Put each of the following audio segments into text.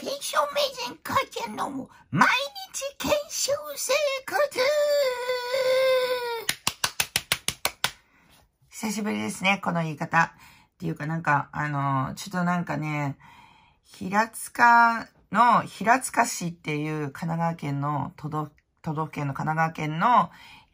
検証名人会見の毎日検証生活久しぶりですね、この言い方。っていうかなんか、あの、ちょっとなんかね、平塚の、平塚市っていう神奈川県の都道府県の神奈川県の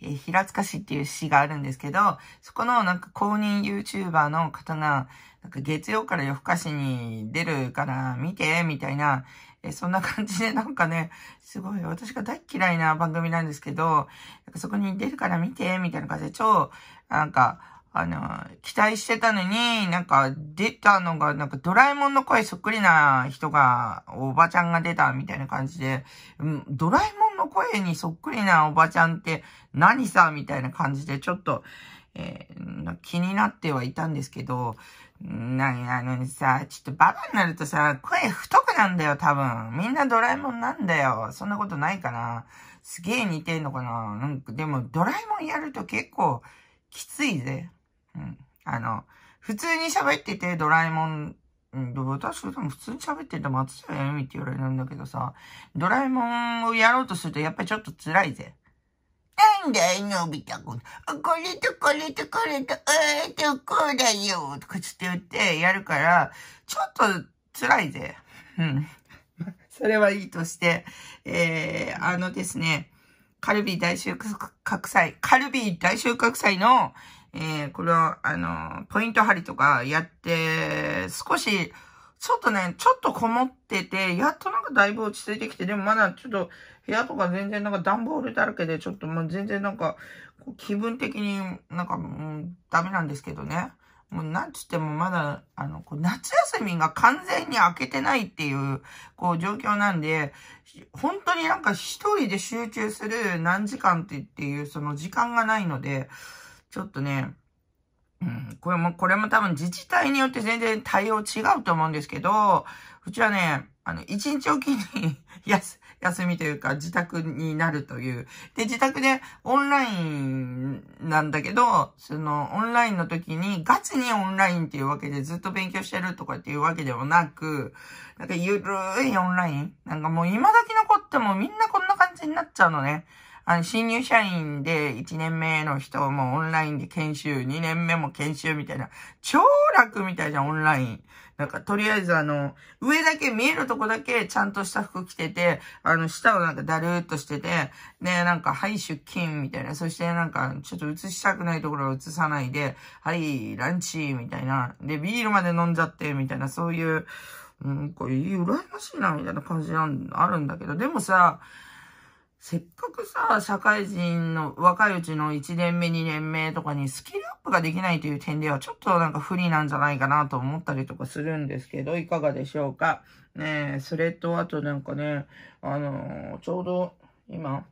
え平塚市っていう市があるんですけど、そこのなんか公認 YouTuber の方が、なんか月曜から夜更かしに出るから見て、みたいな、えそんな感じでなんかね、すごい私が大嫌いな番組なんですけど、なんかそこに出るから見て、みたいな感じで超、なんか、あの、期待してたのに、なんか出たのが、なんかドラえもんの声そっくりな人が、おばちゃんが出たみたいな感じで、ドラえもんの声にそっくりなおばちゃんって何さみたいな感じで、ちょっと、えー、気になってはいたんですけど、な、あのさ、ちょっとバカになるとさ、声太くなんだよ、多分。みんなドラえもんなんだよ。そんなことないかな。すげえ似てんのかな。なんか、でも、ドラえもんやると結構、きついぜ。うん。あの、普通に喋ってて、ドラえもん、うん、私多普通に喋ってて松田由美って言われるんだけどさ、ドラえもんをやろうとするとやっぱりちょっと辛いぜ。なんだい、のび太くん。これとこれとこれと、えーと、こうだよ。とかって言ってやるから、ちょっと辛いぜ。うん。それはいいとして、えー、あのですね、カルビー大収穫祭、カルビー大収穫祭の、えー、これは、あの、ポイント張りとかやって、少し、ちょっとね、ちょっとこもってて、やっとなんかだいぶ落ち着いてきて、でもまだちょっと部屋とか全然なんか段ボールだらけで、ちょっともう全然なんか、気分的になんかもうダメなんですけどね。もうなんつってもまだ、あの、こう夏休みが完全に明けてないっていう、こう状況なんで、本当になんか一人で集中する何時間ってっていうその時間がないので、ちょっとね、うん、これも、これも多分自治体によって全然対応違うと思うんですけど、うちはね、あの、一日おきに休、休みというか自宅になるという。で、自宅でオンラインなんだけど、そのオンラインの時にガチにオンラインっていうわけでずっと勉強してるとかっていうわけでもなく、なんかゆるいオンラインなんかもう今時け残ってもみんなこんな感じになっちゃうのね。あの、新入社員で1年目の人もオンラインで研修、2年目も研修みたいな、超楽みたいじゃん、オンライン。なんか、とりあえずあの、上だけ見えるとこだけちゃんとした服着てて、あの、下をなんかだるーっとしてて、ね、なんか、はい、出勤みたいな。そしてなんか、ちょっと映したくないところは映さないで、はい、ランチみたいな。で、ビールまで飲んじゃって、みたいな、そういう、なんか、いい、羨ましいな、みたいな感じなん、あるんだけど、でもさ、せっかくさ、社会人の若いうちの1年目、2年目とかにスキルアップができないという点では、ちょっとなんか不利なんじゃないかなと思ったりとかするんですけど、いかがでしょうか。ねえ、それとあとなんかね、あのー、ちょうど今、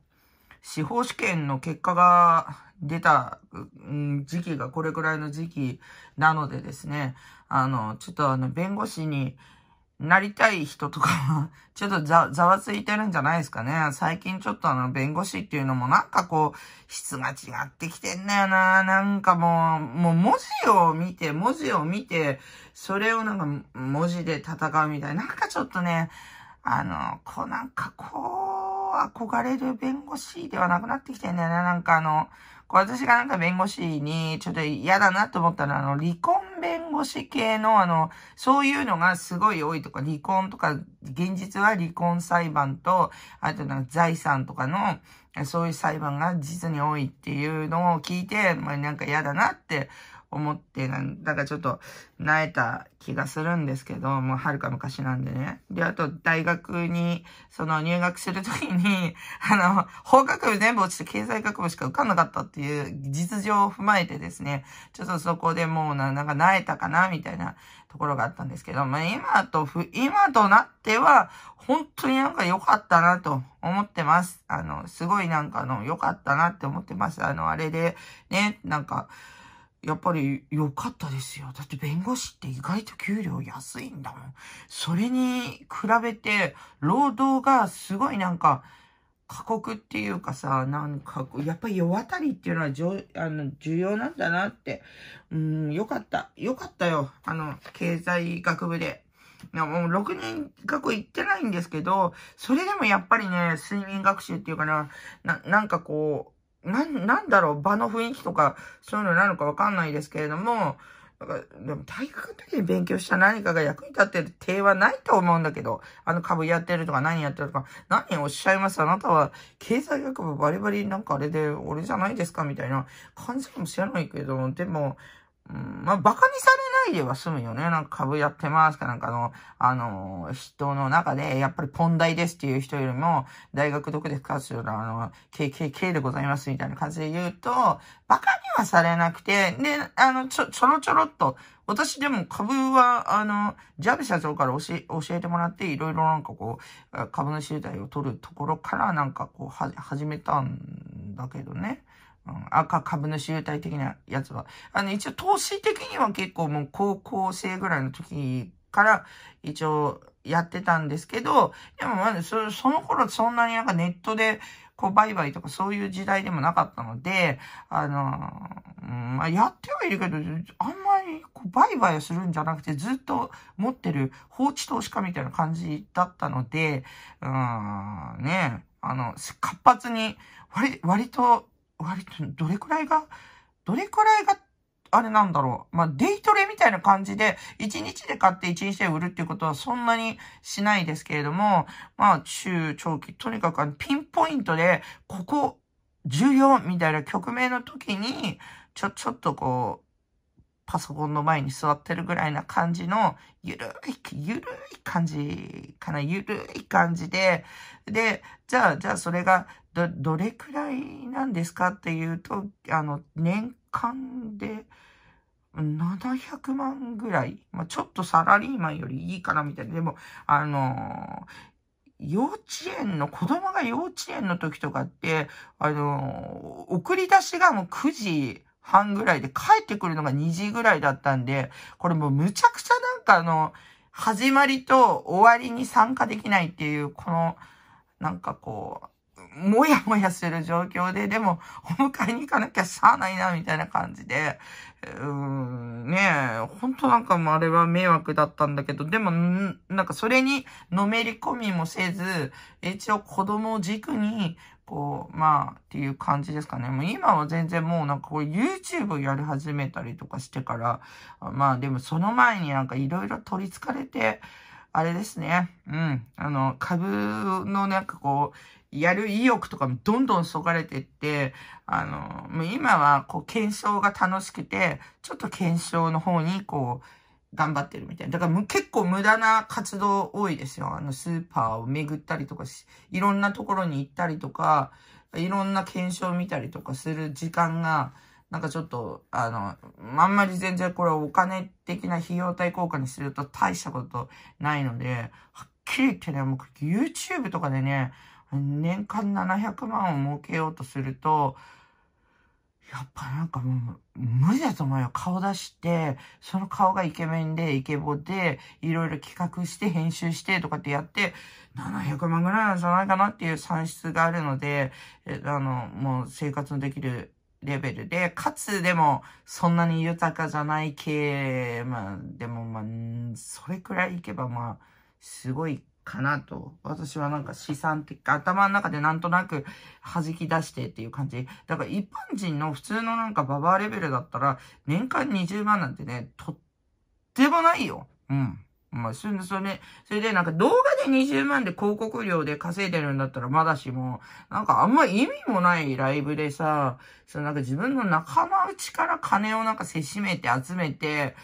司法試験の結果が出た時期がこれくらいの時期なのでですね、あの、ちょっとあの、弁護士に、なりたい人とか ちょっとざ、ざわついてるんじゃないですかね。最近ちょっとあの、弁護士っていうのもなんかこう、質が違ってきてんだよな。なんかもう、もう文字を見て、文字を見て、それをなんか文字で戦うみたいな。なんかちょっとね、あの、こうなんかこう、憧れる弁護士ではなくなってきてんだよね。なんかあの、こう私がなんか弁護士にちょっと嫌だなと思ったら、あの、離婚弁護士系の、あの、そういうのがすごい多いとか、離婚とか、現実は離婚裁判と、あとなんか財産とかの、そういう裁判が実に多いっていうのを聞いて、まあなんか嫌だなって思って、なんかちょっと、慣えた気がするんですけど、もうはるか昔なんでね。で、あと、大学に、その、入学するときに、あの、法学部全部落ちて経済学部しか受かんなかったっていう実情を踏まえてですね、ちょっとそこでもうな、なんか、なえたかな、みたいなところがあったんですけど、まあ、今と今となっては、本当になんか良かったなと思ってます。あの、すごいなんかあの、良かったなって思ってます。あの、あれで、ね、なんか、やっぱり良かったですよ。だって弁護士って意外と給料安いんだもん。それに比べて、労働がすごいなんか、過酷っていうかさ、なんか、やっぱり世渡りっていうのはじょあの重要なんだなって。うん、よかった。良かった良。あの、経済学部で。もう6年学校行ってないんですけど、それでもやっぱりね、睡眠学習っていうかな、な、なんかこう、な、なんだろう、場の雰囲気とか、そういうのなのかわかんないですけれども、んかでも体育の時に勉強した何かが役に立ってる手はないと思うんだけど、あの株やってるとか何やってるとか、何おっしゃいますあなたは経済学部バリバリなんかあれで俺じゃないですかみたいな感じかもしれないけど、でも、うん、まあ、バカにされないでは済むよね。なんか株やってますかなんかの、あのー、人の中で、やっぱりポン大ですっていう人よりも、大学どこで活動のあの、KKK でございますみたいな感じで言うと、バカにはされなくて、で、あの、ちょ、ちょろちょろっと、私でも株は、あの、ジャブ社長から教えてもらって、いろいろなんかこう、株主優待を取るところからなんかこう、は、始めたんだけどね。うん、赤株主優待的なやつは。あの、一応投資的には結構もう高校生ぐらいの時から一応やってたんですけど、でもまだそその頃そんなになんかネットでこう売買とかそういう時代でもなかったので、あの、うん、まあ、やってはいるけど、あんまりこう売買をするんじゃなくてずっと持ってる放置投資家みたいな感じだったので、うん、ね、あの、活発に割、割と割とどれくらいが、どれくらいが、あれなんだろう。まあ、デイトレみたいな感じで、1日で買って1日で売るっていうことはそんなにしないですけれども、まあ、中長期、とにかくピンポイントで、ここ、重要みたいな曲名の時に、ちょ、ちょっとこう、パソコンの前に座ってるぐらいな感じの、ゆるい、ゆるい感じかな、ゆるい感じで、で、じゃあ、じゃあそれがど、どれくらいなんですかっていうと、あの、年間で700万ぐらい。まあ、ちょっとサラリーマンよりいいかなみたいな。でも、あの幼稚園の、子供が幼稚園の時とかって、あの送り出しがもう9時半ぐらいで、帰ってくるのが2時ぐらいだったんで、これもうむちゃくちゃなんかあの、始まりと終わりに参加できないっていう、この、なんかこう、もやもやする状況で、でも、お迎えに行かなきゃしゃあないな、みたいな感じで、うーん、ねえ、ほんとなんかもあれは迷惑だったんだけど、でも、なんかそれにのめり込みもせず、一応子供を軸に、こう、まあ、っていう感じですかね。もう今は全然もうなんかこう YouTube やり始めたりとかしてから、まあでもその前になんかいろいろ取り憑かれて、あれですね。うん。あの、株のなんかこう、やる意欲とかもどんどんそがれてって、あの、もう今は、こう、検証が楽しくて、ちょっと検証の方に、こう、頑張ってるみたいな。だから結構無駄な活動多いですよ。あの、スーパーを巡ったりとかし、いろんなところに行ったりとか、いろんな検証を見たりとかする時間が、なんかちょっと、あの、あんまり全然これお金的な費用対効果にすると大したことないので、はっきり言ってね、もう YouTube とかでね、年間700万を儲けようとすると、やっぱなんかもう、無理だと思うよ。顔出して、その顔がイケメンで、イケボで、いろいろ企画して、編集してとかってやって、700万ぐらいなんじゃないかなっていう算出があるので、あの、もう生活のできるレベルで、かつでも、そんなに豊かじゃない系、まあ、でもまあ、それくらいいけばまあ、すごいかなと。私はなんか資産って頭の中でなんとなく弾き出してっていう感じ。だから一般人の普通のなんかババアレベルだったら、年間20万なんてね、とってもないよ。うん。まあ、それで、それで、なんか動画で20万で広告料で稼いでるんだったらまだしも、なんかあんま意味もないライブでさ、そのなんか自分の仲間内から金をなんかせしめて集めて、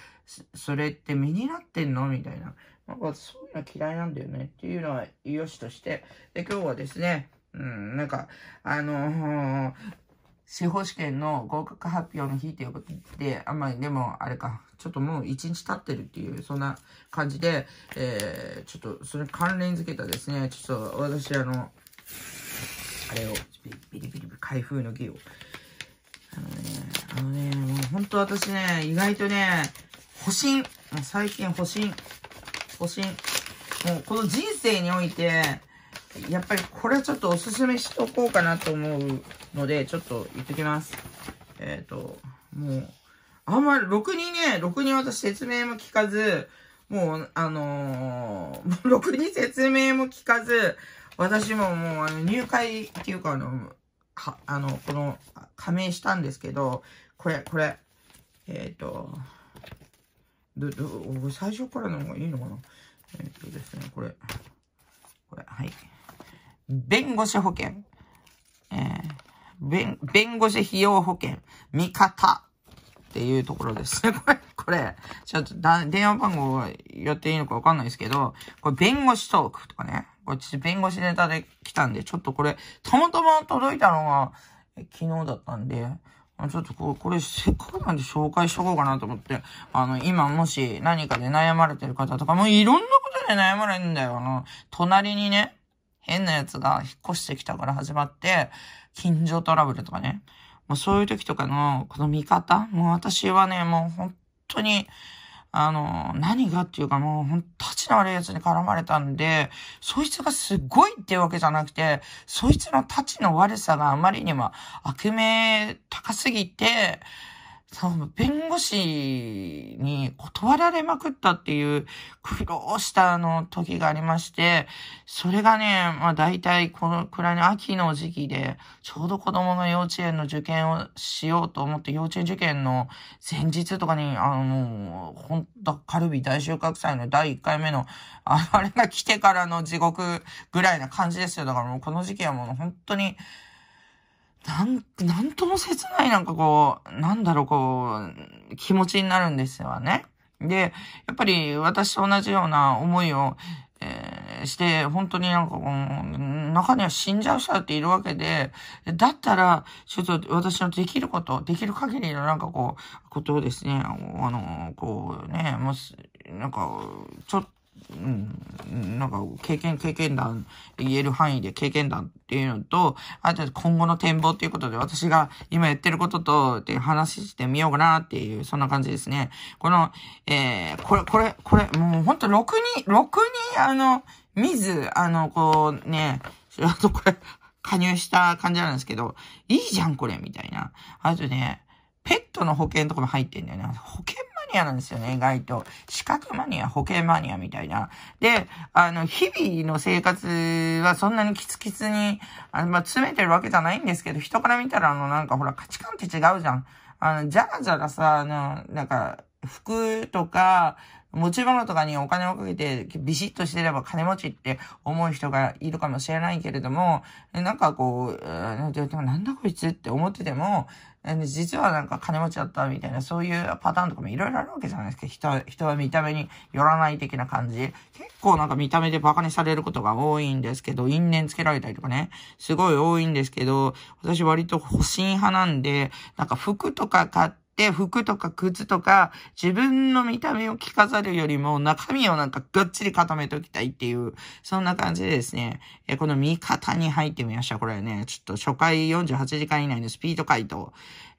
それって身になってんのみたいな。なんかそういうの嫌いなんだよねっていうのは良しとして、で、今日はですね、うん、なんか、あのー、司法試験の合格発表の日ということで、あんまりでも、あれか、ちょっともう一日経ってるっていう、そんな感じで、えー、ちょっと、それ関連づけたですね、ちょっと私、あの、あれを、ビリビリビリ開封の儀を。あのね、あのね、もう本当私ね、意外とね、保身、最近保身、おしもうこの人生において、やっぱりこれはちょっとおすすめしておこうかなと思うので、ちょっと言っときます。えっ、ー、と、もう、あんまり、ろくにね、ろくに私説明も聞かず、もう、あのー、ろくに説明も聞かず、私ももう、あの、入会っていうか、あの、か、あの、この、加盟したんですけど、これ、これ、えっ、ー、と、ど、ど、最初からの方がいいのかなえっとですね、これ。これ、はい。弁護士保険。えー、弁、弁護士費用保険。味方。っていうところですね。これ、これ、ちょっとだ、電話番号やっていいのかわかんないですけど、これ、弁護士トークとかね。こっち弁護士ネタで来たんで、ちょっとこれ、たまたま届いたのが、昨日だったんで、ちょっとここれせっかくなんで紹介しとこうかなと思って、あの、今もし何かで悩まれてる方とか、もういろんなことで悩まれるんだよ。あの、隣にね、変なやつが引っ越してきたから始まって、近所トラブルとかね。もうそういう時とかの、この見方もう私はね、もう本当に、あの、何がっていうかもう、ほんと、立ちの悪い奴に絡まれたんで、そいつがすごいっていうわけじゃなくて、そいつの立ちの悪さがあまりにも悪名高すぎて、そ弁護士に断られまくったっていう苦労したあの時がありまして、それがね、まあ大体このくらいの秋の時期で、ちょうど子供の幼稚園の受験をしようと思って幼稚園受験の前日とかに、あの、ほんとカルビ大収穫祭の第1回目の、あれが来てからの地獄ぐらいな感じですよ。だからもうこの時期はもう本当に、なん、なんとも切ないなんかこう、なんだろうこう、気持ちになるんですよね。で、やっぱり私と同じような思いを、えー、して、本当になんかこう、中には死んじゃう人だっているわけで、だったら、ちょっと私のできること、できる限りのなんかこう、ことをですね、あの、こうね、もし、なんか、ちょっうん、なんか経験、経験談、言える範囲で経験談っていうのと、あと今後の展望っていうことで私が今やってることと、って話してみようかなっていう、そんな感じですね。この、えー、これ、これ、これ、もうほんとくに、ろくに、あの、見ず、あの、こうね、あとこれ、加入した感じなんですけど、いいじゃんこれ、みたいな。あとね、ペットの保険とかも入ってんだよね。保険ニアなんですよね、意外と。資格マニア、保険マニアみたいな。で、あの、日々の生活はそんなにキツキツに、あの、まあ、詰めてるわけじゃないんですけど、人から見たら、あの、なんかほら、価値観って違うじゃん。あの、じゃらじゃらさ、あの、なんか、服とか、持ち物とかにお金をかけてビシッとしてれば金持ちって思う人がいるかもしれないけれども、なんかこう、なんだこいつって思ってても、実はなんか金持ちだったみたいな、そういうパターンとかもいろいろあるわけじゃないですか。人、人は見た目によらない的な感じ。結構なんか見た目でバカにされることが多いんですけど、因縁つけられたりとかね、すごい多いんですけど、私割と保身派なんで、なんか服とか買って、って服とか靴とか自分の見た目を着飾るよりも中身をなんかがっちり固めておきたいっていう、そんな感じでですね、えこの見方に入ってみました。これね、ちょっと初回48時間以内のスピード回答、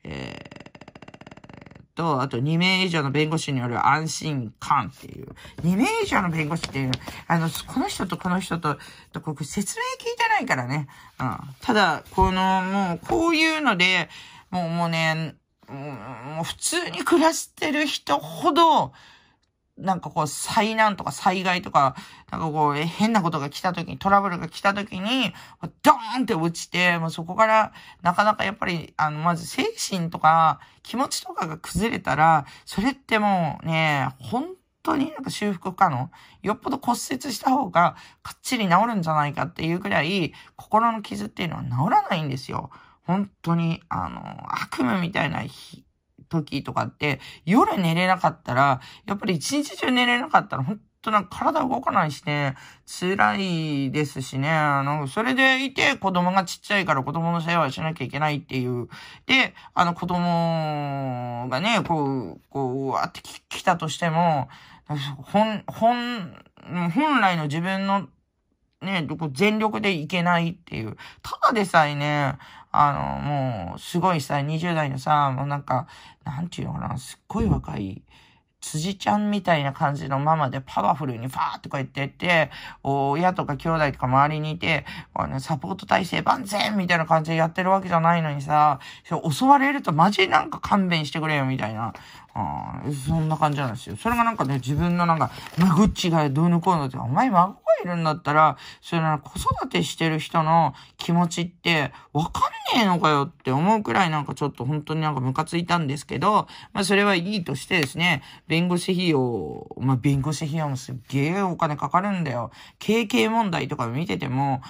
えーと、あと2名以上の弁護士による安心感っていう。2名以上の弁護士っていう、あの、この人とこの人と、と僕説明聞いてないからね。うん。ただ、この、もう、こういうので、もう、もうね、もう普通に暮らしてる人ほど、なんかこう災難とか災害とか、なんかこう変なことが来た時に、トラブルが来た時に、ドーンって落ちて、もうそこからなかなかやっぱり、あの、まず精神とか気持ちとかが崩れたら、それってもうね、本当になんか修復不可能よっぽど骨折した方がかっちり治るんじゃないかっていうくらい、心の傷っていうのは治らないんですよ。本当に、あの、悪夢みたいな日、時とかって、夜寝れなかったら、やっぱり一日中寝れなかったら、本当なんか体動かないしね、辛いですしね、あの、それでいて子供がちっちゃいから子供の世話しなきゃいけないっていう。で、あの子供がね、こう、こう、うわって来たとしても、本、本、本来の自分のね、全力でいけないっていう。ただでさえね、あの、もう、すごいさ、20代のさ、もうなんか、なんていうのかな、すっごい若い、辻ちゃんみたいな感じのママでパワフルにファーってこうやってやって、親とか兄弟とか周りにいて、サポート体制万全みたいな感じでやってるわけじゃないのにさ、襲われるとマジなんか勘弁してくれよみたいな。うん、そんな感じなんですよ。それがなんかね、自分のなんか、っちがどうのこうのって、お前孫がいるんだったら、それな子育てしてる人の気持ちって、わかんねえのかよって思うくらいなんかちょっと本当になんかムカついたんですけど、まあそれはいいとしてですね、弁護士費用、まあ弁護士費用もすっげえお金かかるんだよ。経験問題とか見てても、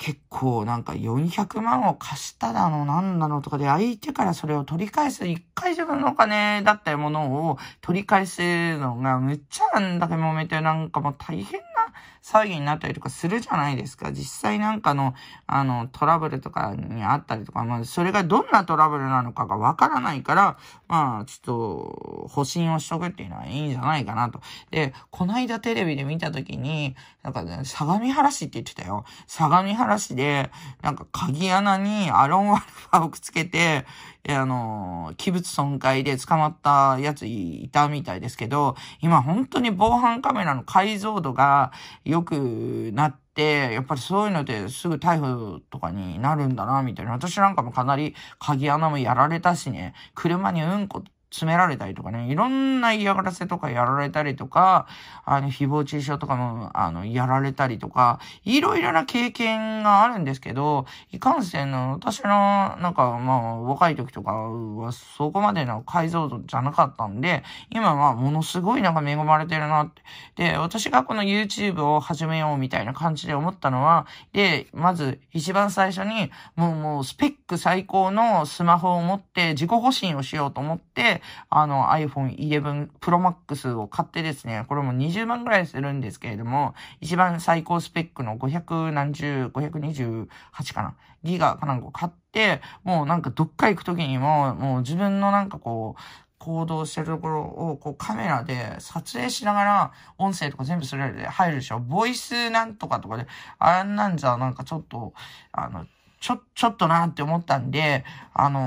結構なんか400万を貸しただの何なのとかで相手からそれを取り返す、一回自分のお金だったものを取り返すのがむっちゃあんだけ揉めてなんかもう大変な騒ぎになったりとかするじゃないですか。実際なんかの、あの、トラブルとかにあったりとか、まあ、それがどんなトラブルなのかがわからないから、まあ、ちょっと、保身をしとくっていうのはいいんじゃないかなと。で、こないだテレビで見たときに、なんかね、相模原市って言ってたよ。相模原市で、なんか鍵穴にアロンアルファをくっつけて、あの、器物損壊で捕まったやついたみたいですけど、今本当に防犯カメラの解像度が良くなって、、やっぱりそういうのですぐ逮捕とかになるんだな、みたいな。私なんかもかなり鍵穴もやられたしね、車にうんこ詰められたりとかね、いろんな嫌がらせとかやられたりとか、あの、誹謗中傷とかも、あの、やられたりとか、いろいろな経験があるんですけど、いかんせんの、私の、なんか、まあ、若い時とかは、そこまでの解像度じゃなかったんで、今はものすごいなんか恵まれてるなって。で、私がこの YouTube を始めようみたいな感じで思ったのは、で、まず、一番最初に、もう、もう、スペック最高のスマホを持って、自己保身をしようと思って、あの iPhone 11 Pro Max を買ってですね、これも20万ぐらいするんですけれども、一番最高スペックの500何十、528かな、ギガかなんか買って、もうなんかどっか行くときにも、もう自分のなんかこう、行動してるところを、こうカメラで撮影しながら、音声とか全部それで入るでしょ。ボイスなんとかとかで、あんなんじゃなんかちょっと、あの、ちょ、ちょっとなって思ったんで、あの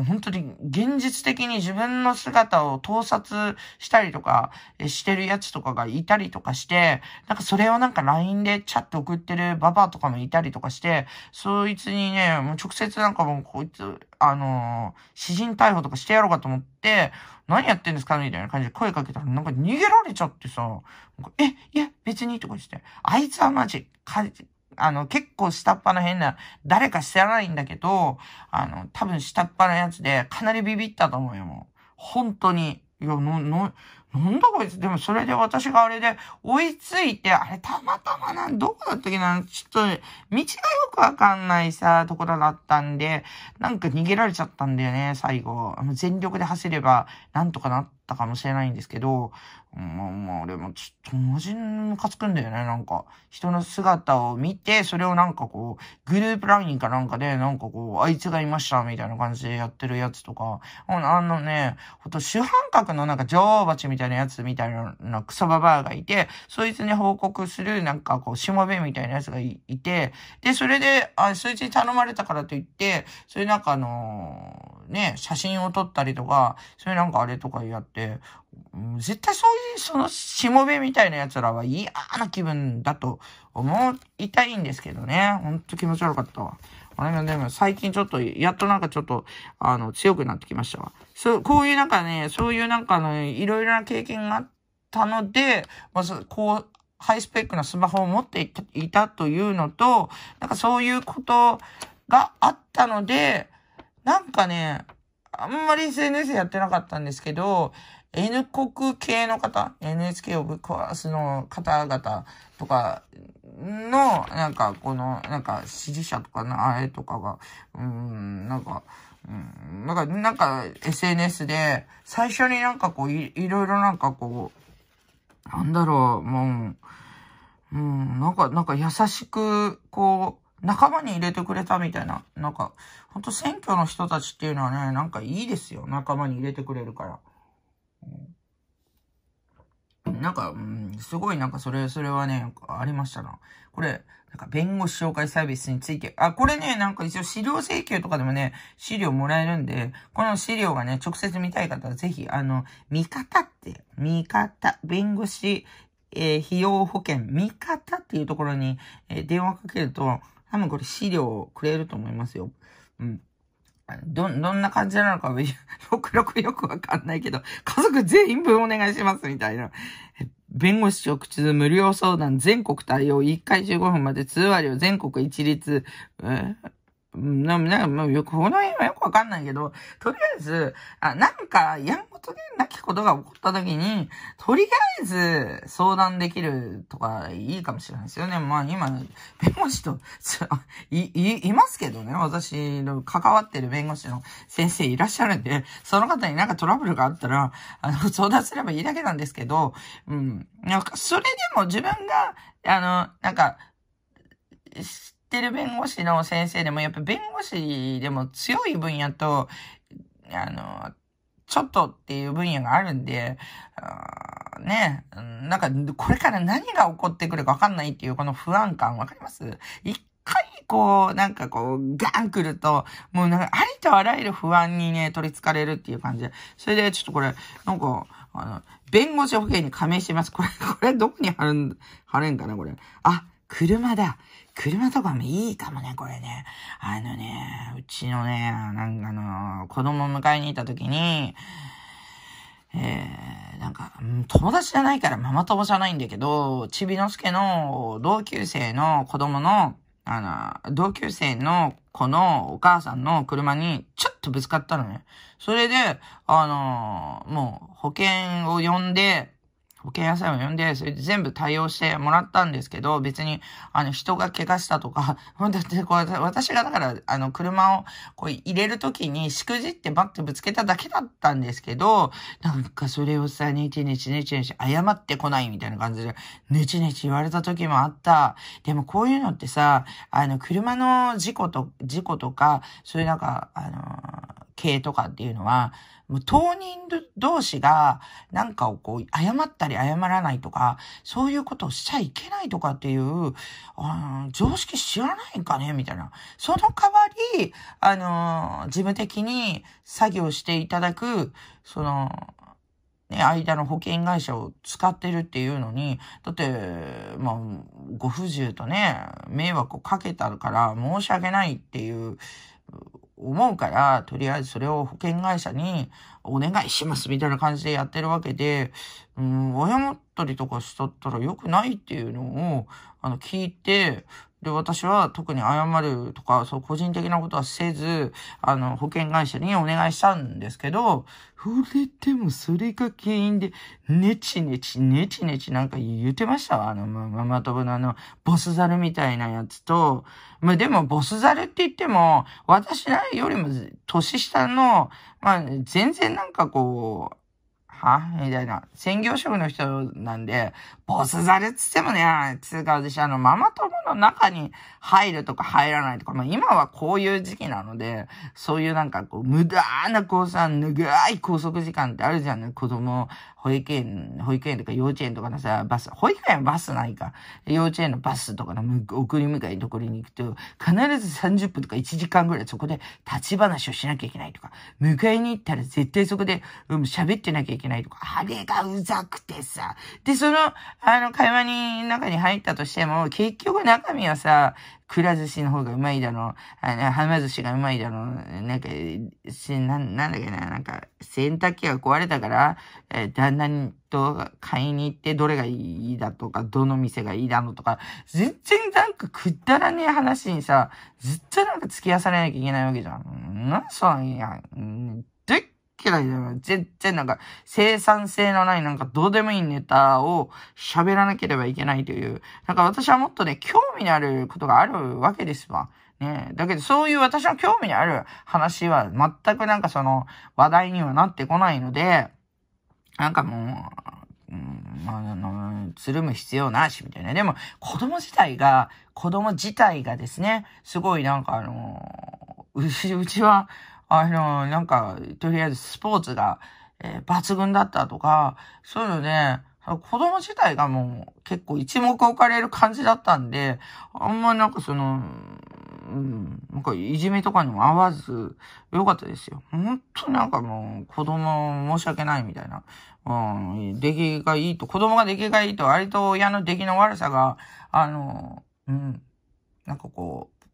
ー、本当に現実的に自分の姿を盗撮したりとかしてるやつとかがいたりとかして、なんかそれをなんか LINE でチャット送ってるババアとかもいたりとかして、そいつにね、もう直接なんかもうこいつ、あのー、人逮捕とかしてやろうかと思って、何やってんですかみたいな感じで声かけたら、なんか逃げられちゃってさ、え、いや、別にとかして、あいつはマジ、あの、結構下っ端の変な、誰か知らないんだけど、あの、多分下っ端のやつで、かなりビビったと思うよ、もう。本当に。いや、の、の、なんだこいつ。でもそれで私があれで追いついて、あれたまたまな、どこだったっけな、ちょっと、道がよくわかんないさ、ところだったんで、なんか逃げられちゃったんだよね、最後。全力で走れば、なんとかなっったかもしれないんですけど、まあまあ、俺もちょっとマジムカつくんだよね、なんか。人の姿を見て、それをなんかこう、グループラインかなんかで、なんかこう、あいつがいました、みたいな感じでやってるやつとか、あのね、ほんと主犯格のなんか女王蜂みたいなやつみたいなクソババアがいて、そいつに報告するなんかこう、しもべみたいなやつがいて、で、それで、あ、そいつに頼まれたからといって、それなんかあのーね、写真を撮ったりとか、そういうなんかあれとかやって、絶対そういう、その、しもべみたいな奴らは嫌な気分だと思いたいんですけどね。ほんと気持ち悪かったわ。あれでも最近ちょっと、やっとなんかちょっと、あの、強くなってきましたわ。そう、こういうなんかね、そういうなんかの、いろいろな経験があったので、まず、こう、ハイスペックなスマホを持っていたというのと、なんかそういうことがあったので、なんかね、あんまり SNS やってなかったんですけど、N 国系の方、NHK をぶっ壊すの方々とかの、なんか、この、なんか、支持者とかのあれとかが、うん、なんか、うん、なんか、なんか SNS で、最初になんかこうい、いろいろなんかこう、なんだろう、もう、うん、なんか、なんか優しく、こう、仲間に入れてくれたみたいな、なんか、ほんと選挙の人たちっていうのはね、なんかいいですよ。仲間に入れてくれるから。なんか、うん、すごいなんかそれ、それはね、ありましたな。これ、なんか弁護士紹介サービスについて、あ、これね、なんか一応資料請求とかでもね、資料もらえるんで、この資料がね、直接見たい方はぜひ、あの、味方って、味方、弁護士、えー、費用保険、味方っていうところに、えー、電話かけると、多分これ資料をくれると思いますよ。うん。ど、どんな感じなのか、よくよくよくわかんないけど、家族全員分お願いしますみたいな。弁護士直通無料相談全国対応1回15分まで通話料全国一律、ななんか、よく、この辺はよくわかんないけど、とりあえず、あなんか、やんことでなきことが起こった時に、とりあえず相談できるとかいいかもしれないですよね。まあ今、弁護士と、い、い、いますけどね。私の関わってる弁護士の先生いらっしゃるんで、その方になんかトラブルがあったら、あの、相談すればいいだけなんですけど、うん。なんか、それでも自分が、あの、なんか、ってる弁護士の先生でも、やっぱ弁護士でも強い分野と、あの、ちょっとっていう分野があるんで、あね、なんか、これから何が起こってくるかわかんないっていうこの不安感わかります一回こう、なんかこう、ガーン来ると、もうなんかありとあらゆる不安にね、取り憑かれるっていう感じで、それでちょっとこれ、なんか、あの、弁護士保険に加盟します。これ、これどこに貼るん、貼れんかな、これ。あ、車だ。車とかもいいかもね、これね。あのね、うちのね、なんかあの、子供迎えに行った時に、えー、なんか、友達じゃないからママ友じゃないんだけど、ちびのすけの同級生の子供の、あの、同級生の子のお母さんの車にちょっとぶつかったのね。それで、あの、もう保険を呼んで、保険屋さんを呼んで、それで全部対応してもらったんですけど、別に、あの、人が怪我したとか、だってこう、私がだから、あの、車をこう入れるときに、しくじってバッてぶつけただけだったんですけど、なんかそれをさ、ねちねちねちねち謝ってこないみたいな感じで、ねちねち言われた時もあった。でもこういうのってさ、あの、車の事故と、事故とか、そういうなんか、あの、系とかっていうのは、もう当人同士がなんかをこう、謝ったり謝らないとか、そういうことをしちゃいけないとかっていう、あ常識知らないんかねみたいな。その代わり、あのー、事務的に作業していただく、その、ね、間の保険会社を使ってるっていうのに、だって、まあ、ご不自由とね、迷惑をかけたから申し訳ないっていう思うから、とりあえずそれを保険会社にお願いしますみたいな感じでやってるわけで、うん、謝ったりとかしとったら良くないっていうのを、あの、聞いて、で、私は特に謝るとか、そう、個人的なことはせず、あの、保険会社にお願いしたんですけど、触れてもそれが原因で、ネチネチ、ネチネチなんか言ってましたわ。あの、ま、ママ友のあの、ボスザルみたいなやつと、まあ、でも、ボスザルって言っても、私らよりも年下の、まあ、全然なんかこう、はみたいな。専業職の人なんで、ボスザルっつってもね、つうか私、あの、ママ友の中に入るとか入らないとか、まあ今はこういう時期なので、そういうなんかこう、無駄なこうさ、ぬぐい拘束時間ってあるじゃん、ね、子供、保育園、保育園とか幼稚園とかのさ、バス、保育園バスないか。幼稚園のバスとかの送り迎えのところに行くと、必ず30分とか1時間ぐらいそこで立ち話をしなきゃいけないとか、迎えに行ったら絶対そこで、うん、喋ってなきゃいけない。けないとか、あれがうざくてさ。で、その、あの、会話に、中に入ったとしても、結局中身はさ、くら寿司の方がうまいだろう、あの、はま寿司がうまいだろう、なんか、な、なんだっけな、なんか、洗濯機が壊れたから、えー、旦那にと買いに行ってどれがいいだとか、どの店がいいだのとか、全然なんかくだらねえ話にさ、ずっとなんか付き合わされなきゃいけないわけじゃん。なんそんや、で嫌いだよ。全然なんか、生産性のないなんかどうでもいいネタを喋らなければいけないという。なんか私はもっとね、興味のあることがあるわけですわ。ねだけど、そういう私の興味のある話は全くなんかその話題にはなってこないので、なんかもう、うん、まあ、あの、つるむ必要なし、みたいな。でも、子供自体が、子供自体がですね、すごいなんかあの、うち、うちは、あの、なんか、とりあえずスポーツが、えー、抜群だったとか、そういうので、子供自体がもう結構一目置かれる感じだったんで、あんまなんかその、うん、なんかいじめとかにも合わず、よかったですよ。本当なんかもう子供申し訳ないみたいな。うん、出来がいいと、子供が出来がいいと、割と親の出来の悪さが、あの、うん、なんかこう、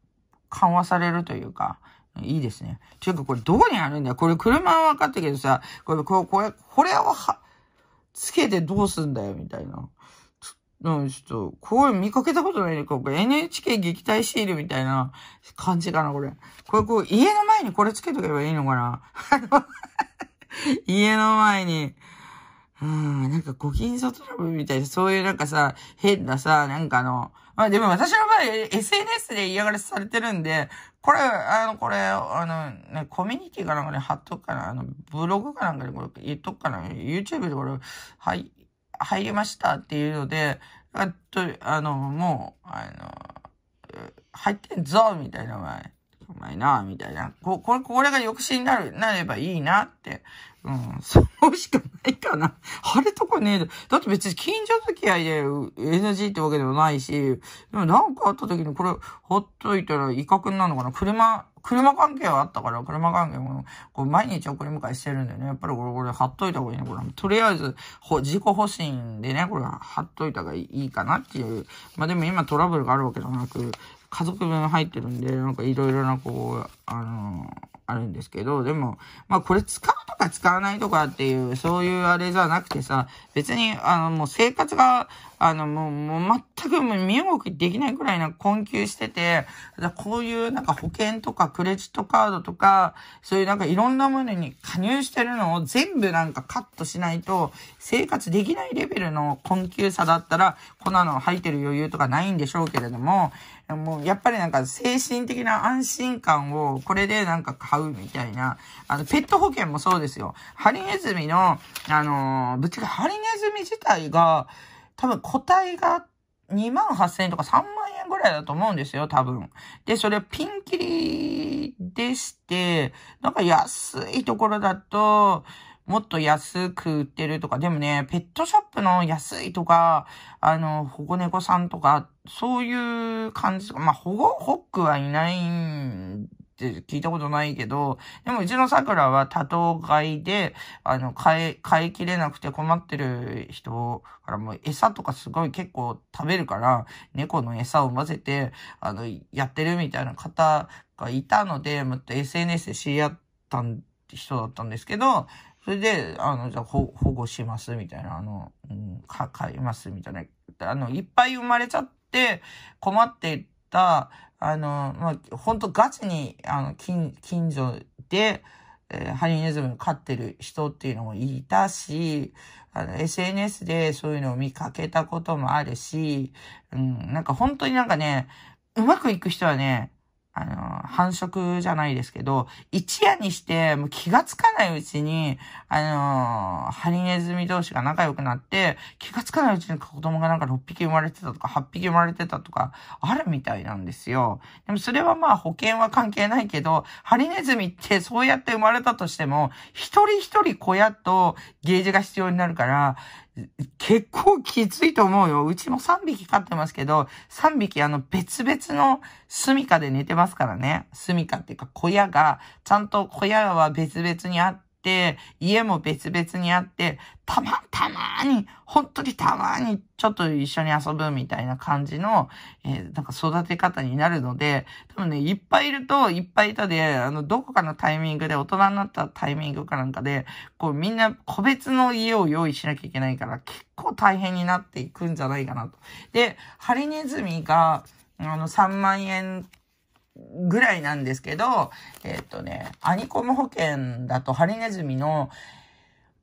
緩和されるというか、いいですね。ていうか、これどこにあるんだよこれ車は分かったけどさ、これ、これ、これ、これをは、つけてどうすんだよ、みたいな。うん、ちょっと、こういう見かけたことないで、こう、NHK 撃退シールみたいな感じかな、これ。これ、こう、家の前にこれつけとけばいいのかな 家の前に。うん、なんかご近所トラブルみたいな、そういうなんかさ、変なさ、なんかあの、まあでも私の場合、SNS で嫌がらせされてるんで、これ、あの、これ、あの、ね、コミュニティかなんかに貼っとくから、あの、ブログかなんかにこれ言っとくから、YouTube でこれ、はい、入りましたっていうので、あと、あの、もう、あの、入ってんぞみたいな前。うまいな、みたいな。こ、これ、これが抑止になる、なればいいなって。うん、そうしかないかな。あれとかねえだって別に近所付き合いで NG ってわけでもないし、でもなんかあった時にこれ、ほっといたら威嚇になるのかな。車、車関係はあったから、車関係も、こう毎日送り迎えしてるんだよね、やっぱりこれ、これ貼っといた方がいいね、これ。とりあえず、ほ、自己保身でね、これ貼っといた方がいいかなっていう。まあでも今トラブルがあるわけじゃなく、家族分入ってるんで、なんかいろいろなこう、あのー、あるんですけど、でも、まあこれ使うとか使わないとかっていう、そういうあれじゃなくてさ、別に、あの、もう生活が、あの、もう、もう全くもう身動きできないくらいな困窮してて、こういうなんか保険とかクレジットカードとか、そういうなんかいろんなものに加入してるのを全部なんかカットしないと生活できないレベルの困窮さだったら、こんなの入ってる余裕とかないんでしょうけれども、もうやっぱりなんか精神的な安心感をこれでなんか買うみたいな。あの、ペット保険もそうですよ。ハリネズミの、あのー、ぶっちゃけハリネズミ自体が、多分個体が2万8000円とか3万円ぐらいだと思うんですよ、多分。で、それピンキリでして、なんか安いところだと、もっと安く売ってるとか、でもね、ペットショップの安いとか、あの、保護猫さんとか、そういう感じ、まあ、保護ホックはいないんって聞いたことないけど、でもうちの桜は多頭飼いで、あの、飼え、飼いきれなくて困ってる人からもう餌とかすごい結構食べるから、猫の餌を混ぜて、あの、やってるみたいな方がいたので、もっと SNS で知り合った人だったんですけど、それで、あの、じゃあ保護しますみたいな、あの、うん、か、買いますみたいな。あの、いっぱい生まれちゃって困ってた、あの、まあ、ほんとガチに、あの、近、近所で、えー、ハリネズミ飼ってる人っていうのもいたし、あの、SNS でそういうのを見かけたこともあるし、うん、なんか本当になんかね、うまくいく人はね、あの、繁殖じゃないですけど、一夜にして、もう気がつかないうちに、あのー、ハリネズミ同士が仲良くなって、気がつかないうちに子供がなんか6匹生まれてたとか、8匹生まれてたとか、あるみたいなんですよ。でもそれはまあ保険は関係ないけど、ハリネズミってそうやって生まれたとしても、一人一人小屋とゲージが必要になるから、結構きついと思うよ。うちも3匹飼ってますけど、3匹あの別々の住処で寝てますからね。住処っていうか小屋が、ちゃんと小屋は別々にあっ、家も別々にあって、たま、たまに、本当にたまに、ちょっと一緒に遊ぶみたいな感じの、えー、なんか育て方になるので、多分ね、いっぱいいると、いっぱいいたで、あの、どこかのタイミングで、大人になったタイミングかなんかで、こう、みんな個別の家を用意しなきゃいけないから、結構大変になっていくんじゃないかなと。で、ハリネズミが、あの、3万円ぐらいなんですけど、えっとね、アニコム保険だとハリネズミの、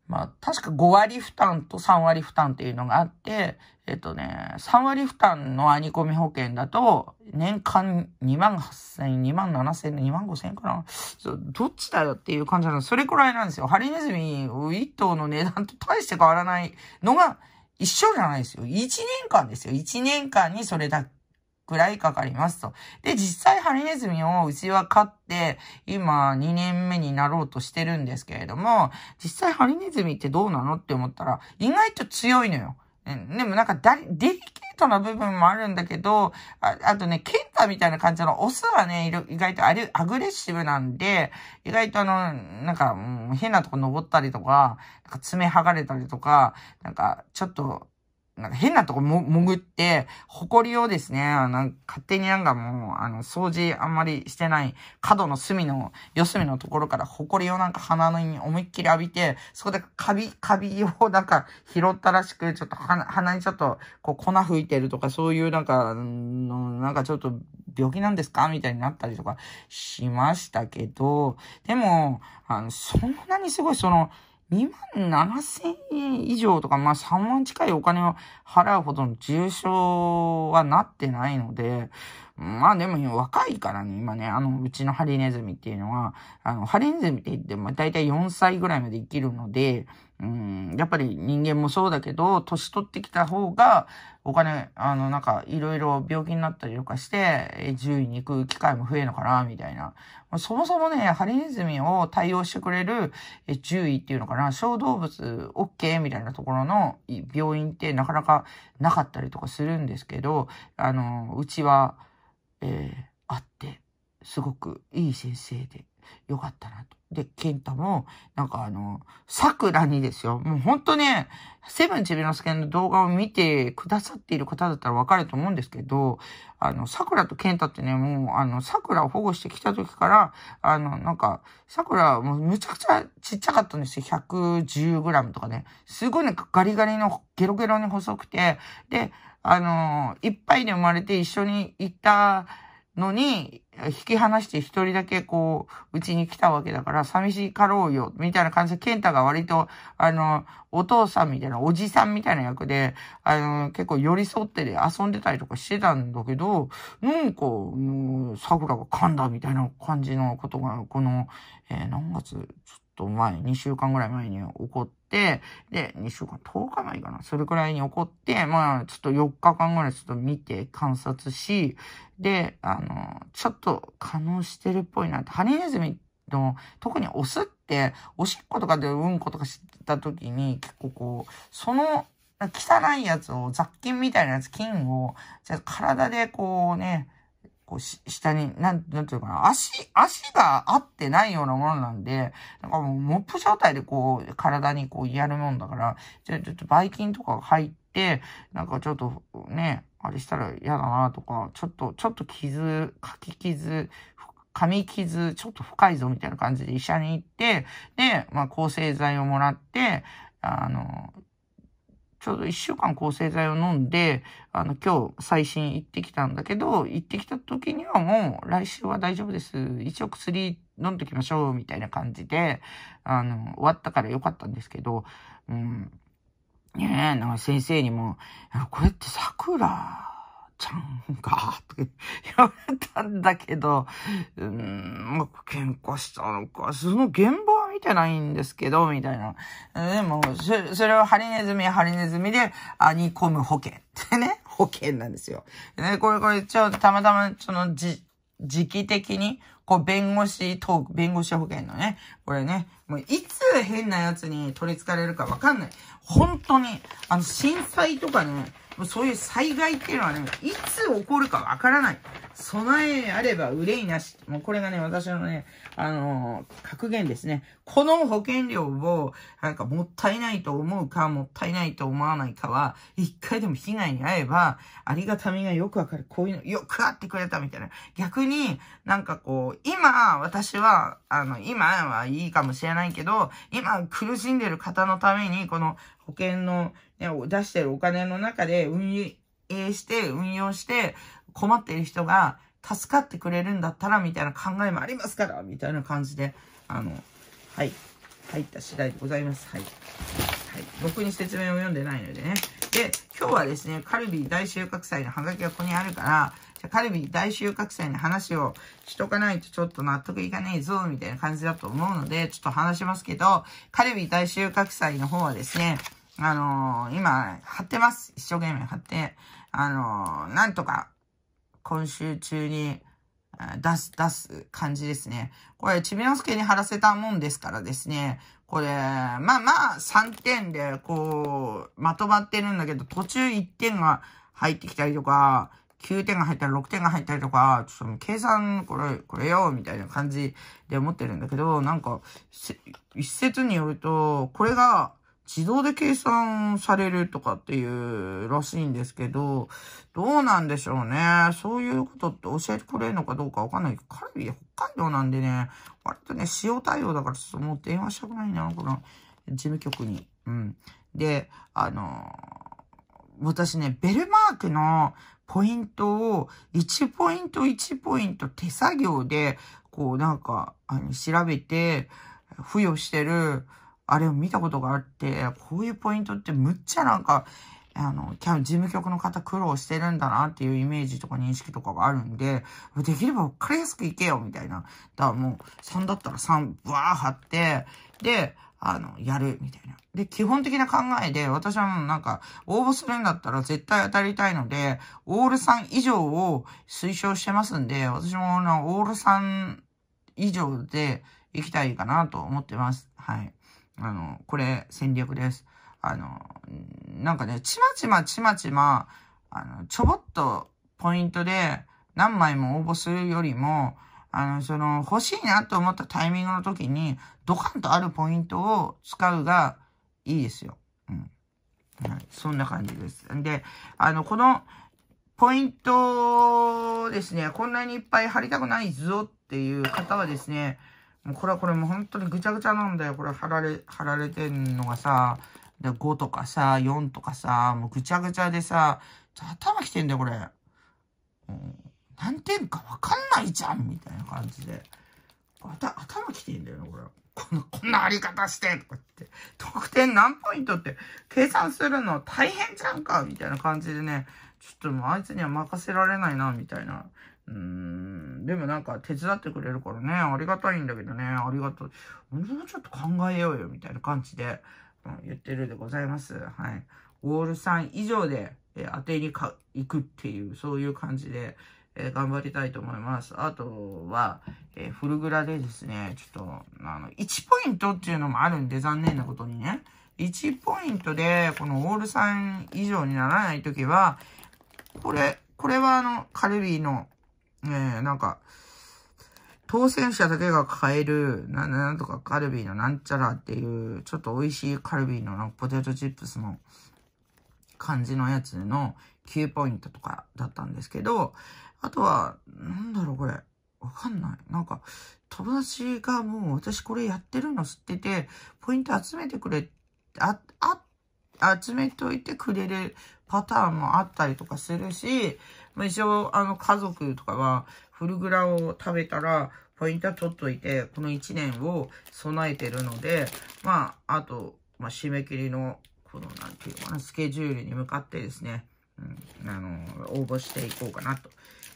まあ、確か5割負担と3割負担っていうのがあって、えっとね、3割負担のアニコム保険だと、年間2万8000円、2万7000円、2万5000円かなどっちだよっていう感じなの。それくらいなんですよ。ハリネズミ1頭の値段と大して変わらないのが一緒じゃないですよ。1年間ですよ。1年間にそれだけ。くらいかかりますと。で、実際ハリネズミをうちは飼って、今2年目になろうとしてるんですけれども、実際ハリネズミってどうなのって思ったら、意外と強いのよ。うん、でもなんかだ、デリケートな部分もあるんだけど、ああとね、ケンタみたいな感じの、オスはね、意外とアアグレッシブなんで、意外とあの、なんか、うん、変なとこ登ったりとか、なんか爪剥がれたりとか、なんか、ちょっと、なんか変なとこも、潜って、リをですね、あの、勝手になんかもう、あの、掃除あんまりしてない、角の隅の、四隅のところから埃をなんか鼻のに思いっきり浴びて、そこでカビ、カビをなんか拾ったらしく、ちょっと鼻、鼻にちょっと、こう粉吹いてるとか、そういうなんか、の、なんかちょっと、病気なんですかみたいになったりとかしましたけど、でも、あの、そんなにすごいその、2万7千円以上とか、まあ3万近いお金を払うほどの重症はなってないので、まあでも若いからね、今ね、あの、うちのハリネズミっていうのは、あの、ハリネズミって言っても大体4歳ぐらいまで生きるので、うん、やっぱり人間もそうだけど、年取ってきた方が、お金、あの、なんか、いろいろ病気になったりとかして、獣医に行く機会も増えるのかな、みたいな。そもそもね、ハリネズミを対応してくれる獣医っていうのかな、小動物 OK みたいなところの病院ってなかなかなかったりとかするんですけど、あの、うちは、えー、あって、すごくいい先生でよかったなと。で、ケンタも、なんかあの、桜にですよ。もうほんとね、セブンビノスケンの動画を見てくださっている方だったらわかると思うんですけど、あの、桜とケンタってね、もうあの、桜を保護してきた時から、あの、なんか、桜もうむちゃくちゃちっちゃかったんですよ。1 1 0ムとかね。すごいね、ガリガリのゲロゲロに細くて、で、あの、いっぱいで生まれて一緒に行ったのに、引き離して一人だけこう、うちに来たわけだから、寂しいかろうよ、みたいな感じで、健太が割と、あの、お父さんみたいな、おじさんみたいな役で、あの、結構寄り添ってで遊んでたりとかしてたんだけど、なんか、もう、桜が噛んだみたいな感じのことが、この、えー、何月、ちょっと前、2週間ぐらい前に起こって、、で、2週間、10日前かなそれくらいに起こって、まあ、ちょっと4日間ぐらいちょっと見て観察し、で、あの、ちょっと可能してるっぽいなって、ハリネズミの、特にオスって、おしっことかでうんことかした時に、結構こう、その、汚いやつを、雑菌みたいなやつ、菌を、じゃ体でこうね、こうし、下に、なん、なんていうかな、足、足が合ってないようなものなんで、なんかもうモップ状態でこう、体にこうやるもんだから、じゃちょっとバイキンとかが入って、なんかちょっとね、あれしたら嫌だなとか、ちょっと、ちょっと傷、かき傷、髪傷、ちょっと深いぞみたいな感じで医者に行って、で、まあ、抗生剤をもらって、あの、ちょうど1週間抗生剤を飲んで、あの、今日最新行ってきたんだけど、行ってきた時にはもう来週は大丈夫です。一応薬飲んできましょう、みたいな感じで、あの、終わったからよかったんですけど、うん。ねえ、なんか先生にも、これって桜ちゃんか、と言われたんだけど、うん、健康したのか、その現場見てないんですけど、みたいな。でも、それをハリネズミ、ハリネズミで、アニコム保険ってね、保険なんですよ。ね、これ、これ、ちょ、たまたま、その、じ、時期的に、こう、弁護士トーク、弁護士保険のね、これね、もういつ変なやつに取り憑かれるかわかんない。本当に、あの、震災とかね、そういう災害っていうのはね、いつ起こるかわからない。備えあれば憂いなし。もうこれがね、私のね、あのー、格言ですね。この保険料を、なんかもったいないと思うか、もったいないと思わないかは、一回でも被害に遭えば、ありがたみがよくわかる。こういうの、よくあってくれたみたいな。逆に、なんかこう、今、私は、あの、今はいいかもしれないけど、今苦しんでる方のために、この保険の、ね、出してるお金の中で運営して、運用して、困っている人が助かってくれるんだったら、みたいな考えもありますから、みたいな感じで、あの、はい、入った次第でございます。はい。はい。僕に説明を読んでないのでね。で、今日はですね、カルビー大収穫祭のハガキがここにあるから、じゃカルビー大収穫祭の話をしとかないとちょっと納得いかねえぞ、みたいな感じだと思うので、ちょっと話しますけど、カルビー大収穫祭の方はですね、あのー、今、貼ってます。一生懸命貼って、あのー、なんとか、今週中に、出す、出す感じですね。これ、ちびのすけに貼らせたもんですからですね。これ、まあまあ、3点で、こう、まとまってるんだけど、途中1点が入ってきたりとか、9点が入ったり、6点が入ったりとか、ちょっと計算、これ、これよ、みたいな感じで思ってるんだけど、なんか、一説によると、これが、自動で計算されるとかっていうらしいんですけど、どうなんでしょうね。そういうことって教えてくれるのかどうかわかんないけど、カルビ北海道なんでね、割とね、塩対応だからちょっともう電話したくないな、この事務局に。うん。で、あのー、私ね、ベルマークのポイントを1ポイント1ポイント手作業で、こうなんか、あの、調べて、付与してる、あれを見たことがあって、こういうポイントってむっちゃなんか、あの、キャ事務局の方苦労してるんだなっていうイメージとか認識とかがあるんで、できれば分かりやすくいけよみたいな。だからもう3だったら3、ブワー貼って、で、あの、やるみたいな。で、基本的な考えで、私はもうなんか、応募するんだったら絶対当たりたいので、オール3以上を推奨してますんで、私もオール3以上で行きたいかなと思ってます。はい。あの、これ戦略です。あの、なんかね、ちまちまちまちま、あの、ちょぼっとポイントで何枚も応募するよりも、あの、その、欲しいなと思ったタイミングの時に、ドカンとあるポイントを使うがいいですよ。うん。はい。そんな感じです。んで、あの、この、ポイントですね、こんなにいっぱい貼りたくないぞっていう方はですね、もうこれはこれもう本当にぐちゃぐちゃなんだよ。これ貼られ、貼られてんのがさ、で5とかさ、4とかさ、もうぐちゃぐちゃでさ、頭きてんだよ、これ。うん、何点かわかんないじゃんみたいな感じで。頭きてんだよな、これ。この、こんなあり方してとか言って。得点何ポイントって計算するの大変じゃんかみたいな感じでね。ちょっともうあいつには任せられないな、みたいな。うん、でもなんか手伝ってくれるからね、ありがたいんだけどね、ありがとう。もうちょっと考えようよ、みたいな感じで、うん、言ってるでございます。はい。オール3以上で、えー、当てにか行くっていう、そういう感じで、えー、頑張りたいと思います。あとは、えー、フルグラでですね、ちょっと、あの、1ポイントっていうのもあるんで、残念なことにね。1ポイントで、このオール3以上にならないときは、これ、これはあの、カルビーのえー、なんか、当選者だけが買える、な、なんとかカルビーのなんちゃらっていう、ちょっと美味しいカルビーのなんかポテトチップスの感じのやつの9ポイントとかだったんですけど、あとは、なんだろうこれ。わかんない。なんか、友達がもう私これやってるの知ってて、ポイント集めてくれ、あ、あ、集めておいてくれるパターンもあったりとかするし、まあ、一応、あの、家族とかは、フルグラを食べたら、ポイントは取っといて、この1年を備えてるので、まあ、あと、まあ、締め切りの、この、なんていうかな、スケジュールに向かってですね、うん、あの、応募していこうかなと。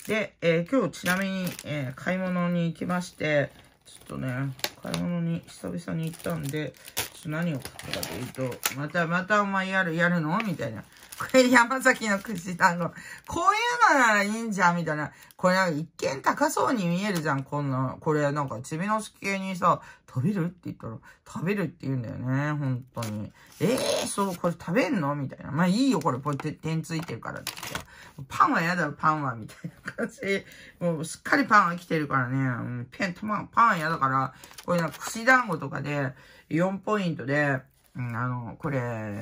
で、えー、今日ちなみに、えー、買い物に行きまして、ちょっとね、買い物に久々に行ったんで、ちょっと何を買ったかというと、またまたお前やる、やるのみたいな。これ山崎の串団子。こういうのならいいんじゃん、みたいな。これなんか一見高そうに見えるじゃん、こんな。これなんか、ちびのすけにさ、食べるって言ったら、食べるって言うんだよね、本当に。ええー、そう、これ食べんのみたいな。まあいいよ、これ、こうやって点ついてるからってパンは嫌だろ、パンは、みたいな感じ。もうすっかりパンは来てるからね、うん、ペン、パン、パン嫌だから、これなんか串団子とかで、4ポイントで、うん、あの、これ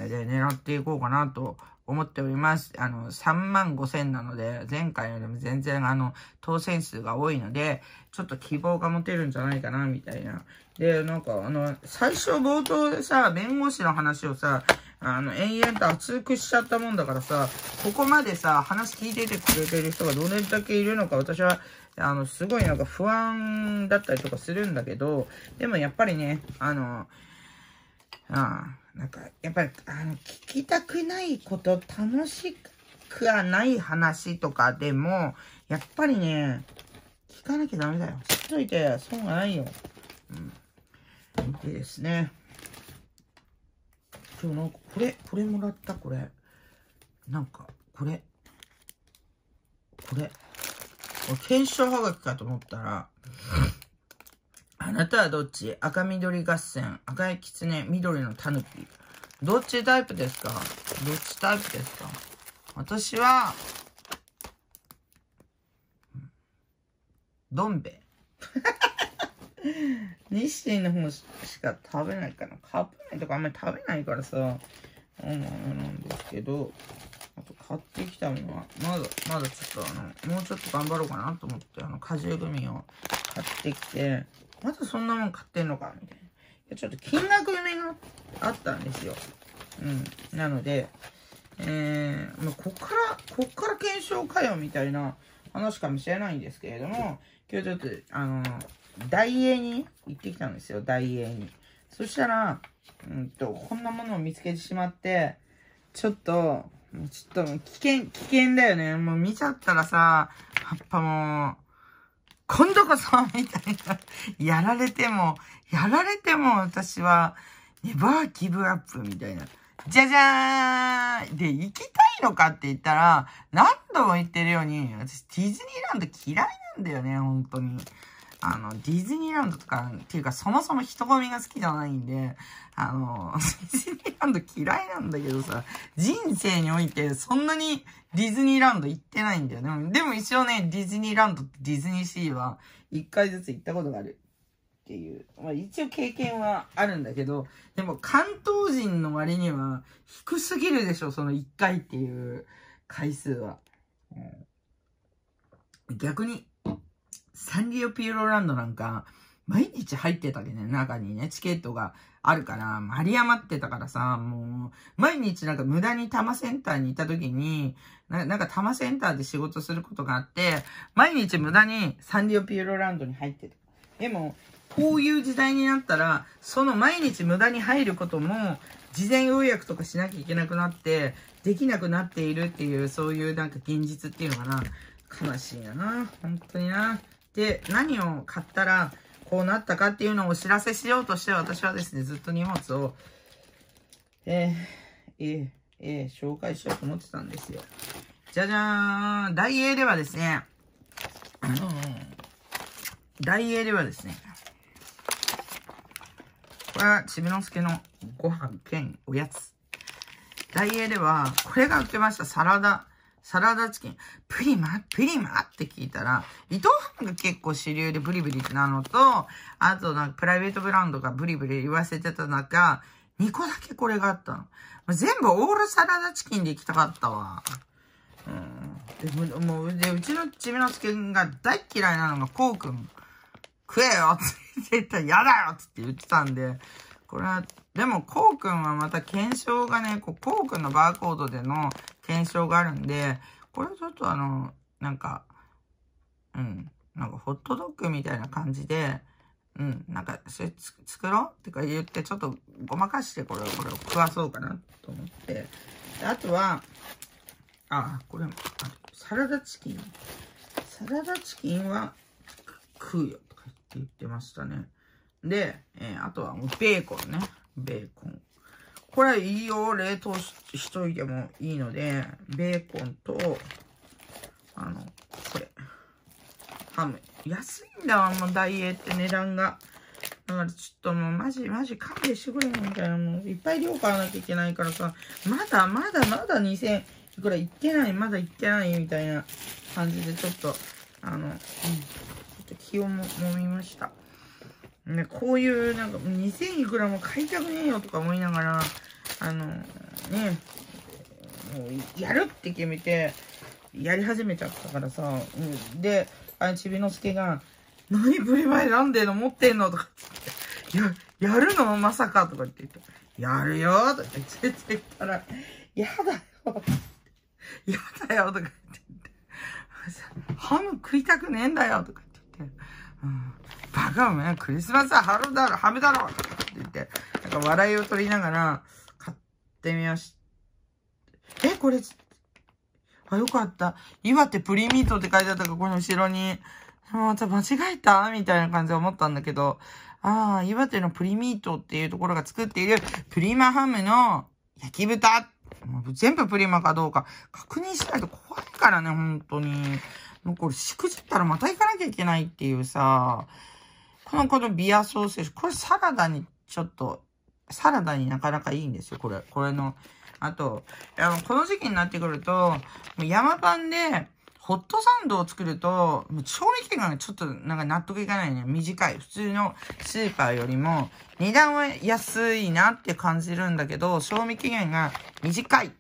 で狙っていこうかなと思っております。あの、3万5千なので、前回よりも全然あの、当選数が多いので、ちょっと希望が持てるんじゃないかな、みたいな。で、なんかあの、最初冒頭でさ、弁護士の話をさ、あの、延々と熱くしちゃったもんだからさ、ここまでさ、話聞いててくれてる人がどれだけいるのか、私は、あの、すごいなんか不安だったりとかするんだけど、でもやっぱりね、あの、ああ、なんか、やっぱり、あの、聞きたくないこと、楽しくはない話とかでも、やっぱりね、聞かなきゃダメだよ。知っといて損がないよ。うん。でですね。今日なんか、これ、これもらった、これ。なんか、これ。これ。検証はがきかと思ったら、あなたはどっち赤緑合戦、赤いキツネ、緑のタヌキ。どっちタイプですかどっちタイプですか私は、どんべ。日清の方しか食べないかな。カップ麺とかあんまり食べないからさ、うん、なんですけど、あと買ってきたのは、まだ、まだちょっとあの、もうちょっと頑張ろうかなと思って、あの、果汁グミを買ってきて、まずそんなもん買ってんのかみたいな。いやちょっと金額夢があったんですよ。うん。なので、えー、まあ、こっから、こっから検証かよみたいな話かもしれないんですけれども、今日ちょっと、あの、ダイエーに行ってきたんですよ、ダイエーに。そしたら、うんと、こんなものを見つけてしまって、ちょっと、ちょっと危険、危険だよね。もう見ちゃったらさ、葉っぱも、今度こそみたいな。やられても、やられても私は、ネバーギブアップみたいな。じゃじゃーんで、行きたいのかって言ったら、何度も言ってるように、私ディズニーランド嫌いなんだよね、本当に。あの、ディズニーランドとか、っていうかそもそも人混みが好きじゃないんで、あの、ディズニーランド嫌いなんだけどさ、人生においてそんなにディズニーランド行ってないんだよね。でも一応ね、ディズニーランドってディズニーシーは一回ずつ行ったことがある。っていう。まあ一応経験はあるんだけど、でも関東人の割には低すぎるでしょ、その1回っていう回数は。逆にサンリオピューロランドなんか、毎日入ってたけどね、中にね、チケットがあるから、あり余ってたからさ、もう、毎日なんか無駄に多摩センターにいた時に、ななんか多摩センターで仕事することがあって、毎日無駄にサンリオピューロランドに入ってた。でも、こういう時代になったら、その毎日無駄に入ることも、事前予約とかしなきゃいけなくなって、できなくなっているっていう、そういうなんか現実っていうのかな。悲しいな本当にな。で、何を買ったらこうなったかっていうのをお知らせしようとして、私はですね、ずっと荷物を、えー、えー、えー、紹介しようと思ってたんですよ。じゃじゃーんダイエーではですね、あのダイエーではですね、これはちびのすけのご飯兼おやつ。ダイエーでは、これが売ってました。サラダ、サラダチキン、プリマプリマって聞いたら、伊藤ハムが結構主流でブリブリってなのと、あとなんかプライベートブランドがブリブリ言わせてた中、2個だけこれがあったの。全部オールサラダチキンで行きたかったわ。うん。で、もう、で、うちのちみのすけんが大嫌いなのが、こうくん、食えよって言ってた、嫌だよって言ってたんで、これは、でも、こうくんはまた検証がね、こうくんのバーコードでの検証があるんで、これちょっとあの、なんか、うん、なんかホットドッグみたいな感じで、うん、なんか、それ作ろうってか言って、ちょっとごまかしてこれを、これを食わそうかなと思って。であとは、あ、これ、サラダチキン。サラダチキンは食うよとか言って言ってましたね。で、えー、あとはもうベーコンね。ベーコン。これはいいよ。冷凍しといてもいいので、ベーコンと、あの、これ。ハム。安いんだわ、もうダイエーって値段が。だからちょっともうマジマジ勘弁してくれみたいな。もういっぱい量買わなきゃいけないからさ、まだまだまだ2000、いくらいってない、まだいってないみたいな感じでちょっと、あの、うん、ちょっと気をも、揉みました。ね、こういうなんか2000いくらも買いたくねえよとか思いながら、あの、ね、もうやるって決めて、やり始めちゃったからさ、で、あちびのすけが、何ブリマイ選んでんの持ってんのとか言って、や、やるのまさかとかって言って、やるよとか言って、言ったら、やだよやだよとか言って、ハム食いたくねえんだよとか言って、うんかカお前、クリスマスはハロだろ、ハムだろって言って、なんか笑いを取りながら、買ってみました。え、これ、あ、よかった。岩手プリミートって書いてあったから、この後ろに。また間違えたみたいな感じで思ったんだけど、ああ、岩手のプリミートっていうところが作っているプリマハムの焼き豚。全部プリマかどうか確認しないと怖いからね、本当に。もうこれしくじったらまた行かなきゃいけないっていうさ、この、このビアソーセージ。これサラダにちょっと、サラダになかなかいいんですよ、これ。これの。あと、あの、この時期になってくると、山パンで、ホットサンドを作ると、もう賞味期限がちょっとなんか納得いかないね。短い。普通のスーパーよりも、値段は安いなって感じるんだけど、賞味期限が短い。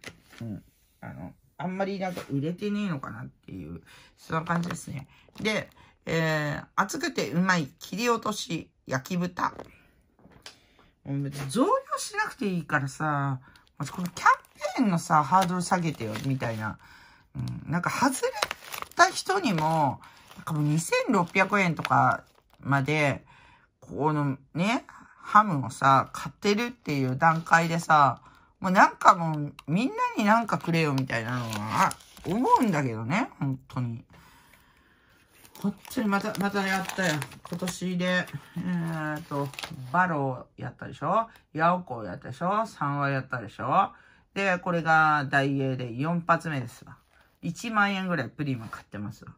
うん。あの、あんまりなんか売れてねえのかなっていう、そんな感じですね。で、えー、熱くてうまい切り落とし焼き豚。増量しなくていいからさ、このキャンペーンのさ、ハードル下げてよ、みたいな。うん、なんか外れた人にも、なんかもう2600円とかまで、このね、ハムをさ、買ってるっていう段階でさ、もうなんかもう、みんなになんかくれよみたいなのは、思うんだけどね、本当に。こっちにまた、またやったよ。今年で、えー、っと、バローやったでしょヤオコーやったでしょ三話やったでしょで、これがダイエーで4発目ですわ。1万円ぐらいプリマ買ってますわ。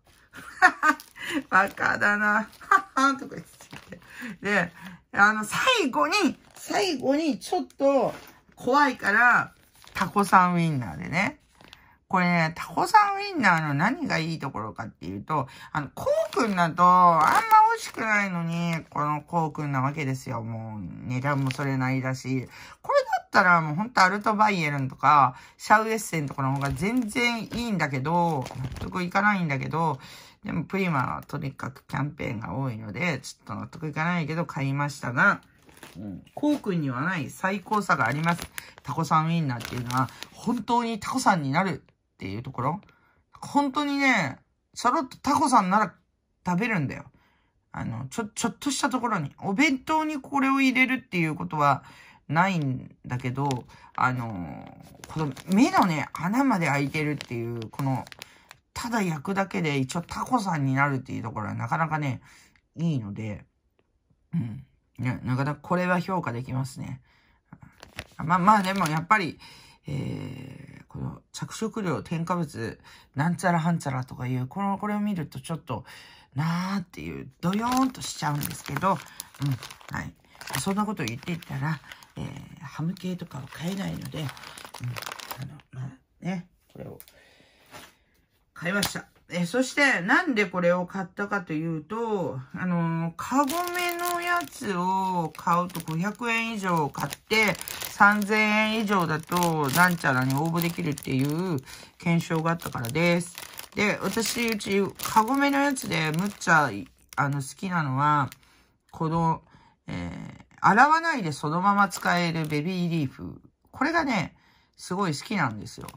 バカだな。ははんとか言ってて。で、あの、最後に、最後にちょっと怖いから、タコさんウィンナーでね。これね、タコさんウィンナーの何がいいところかっていうと、あの、コク君だと、あんま美味しくないのに、このコク君なわけですよ。もう、値段もそれないだし。これだったら、もうほんとアルトバイエルンとか、シャウエッセンとかの方が全然いいんだけど、納得いかないんだけど、でも、プリマはとにかくキャンペーンが多いので、ちょっと納得いかないけど買いましたが、うん、コウ君にはない最高さがあります。タコさんウィンナーっていうのは、本当にタコさんになるっていうところ本当にね、さらっとタコさんなら食べるんだよ。あの、ちょ、ちょっとしたところに。お弁当にこれを入れるっていうことはないんだけど、あの、この目のね、穴まで開いてるっていう、この、ただ焼くだけで一応タコさんになるっていうところはなかなかね、いいので、うん。ななかなかこれは評価できますね。まあまあでもやっぱり、えー、この着色料添加物なんちゃらはんちゃらとかいう、この、これを見るとちょっと、なーっていう、ドヨーンとしちゃうんですけど、うん、はい。そんなこと言ってたら、えー、ハム系とかは買えないので、うん、あの、まあね、これを買いました。えそして、なんでこれを買ったかというと、あのカゴメのやつを買うと500円以上買って、3000円以上だと、なんちゃらに応募できるっていう検証があったからです。で、私、うち、カゴメのやつで、むっちゃ、あの、好きなのは、この、えー、洗わないでそのまま使えるベビーリーフ。これがね、すごい好きなんですよ。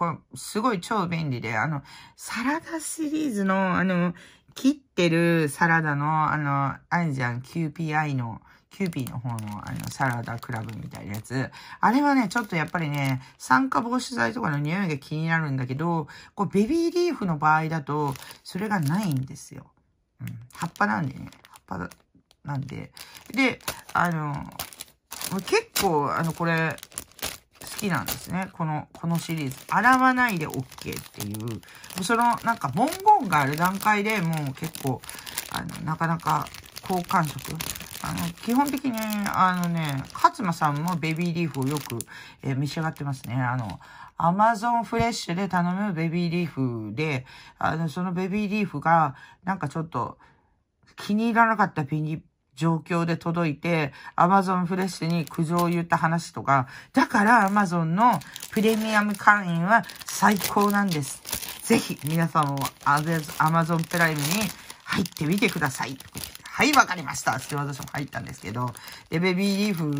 これ、すごい超便利で、あの、サラダシリーズの、あの、切ってるサラダの、あの、あるじゃん、QPI の、キューピーの方のあのサラダクラブみたいなやつ。あれはね、ちょっとやっぱりね、酸化防止剤とかの匂いが気になるんだけど、こうベビーリーフの場合だと、それがないんですよ。うん。葉っぱなんでね。葉っぱなんで。で、あの、結構、あの、これ、好きなんですね。この、このシリーズ。洗わないで OK っていう。その、なんか文言がある段階でもう結構、あの、なかなか好感触。あの、基本的に、あのね、勝間さんもベビーリーフをよく、えー、召し上がってますね。あの、アマゾンフレッシュで頼むベビーリーフで、あの、そのベビーリーフが、なんかちょっと、気に入らなかったベビ状況で届いて、アマゾンフレッシュに苦情を言った話とか、だから Amazon のプレミアム会員は最高なんです。ぜひ皆さんもアア a z o プライムに入ってみてください。はい、わかりました。って私も入ったんですけど、で、ベビーリーフを、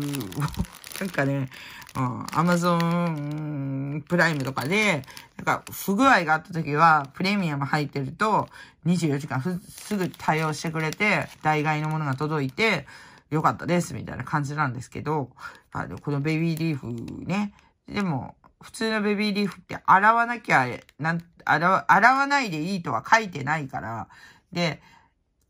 なんかね、うん、アマゾンプライムとかで、なんか不具合があった時は、プレミアム入ってると、24時間すぐ対応してくれて、代替のものが届いて、よかったです、みたいな感じなんですけど、あの、このベビーリーフね、でも、普通のベビーリーフって洗わなきゃ、なん、洗わ、洗わないでいいとは書いてないから、で、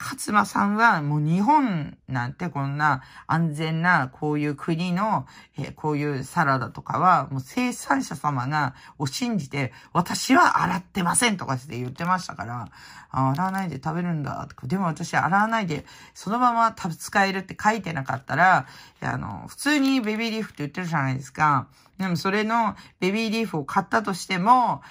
勝間さんはもう日本なんてこんな安全なこういう国の、えこういうサラダとかはもう生産者様がを信じて私は洗ってませんとかって言ってましたから、洗わないで食べるんだ。でも私洗わないでそのまま使えるって書いてなかったら、あの、普通にベビーリーフって言ってるじゃないですか。でもそれのベビーリーフを買ったとしても、あの、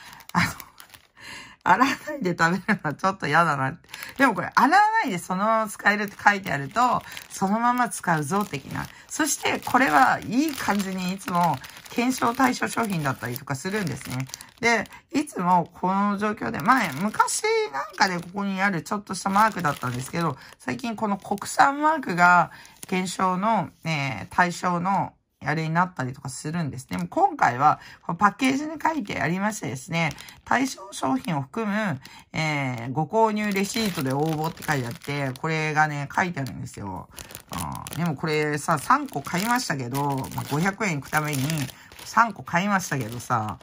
洗わないで食べるのはちょっと嫌だなって。でもこれ、洗わないでそのまま使えるって書いてあると、そのまま使うぞ的な。そして、これはいい感じにいつも検証対象商品だったりとかするんですね。で、いつもこの状況で、前、昔なんかでここにあるちょっとしたマークだったんですけど、最近この国産マークが検証の、えー、対象のあれになったりとかするんです。でも今回は、パッケージに書いてありましてですね、対象商品を含む、えー、ご購入レシートで応募って書いてあって、これがね、書いてあるんですよ。でもこれさ、3個買いましたけど、まあ、500円いくために3個買いましたけどさ、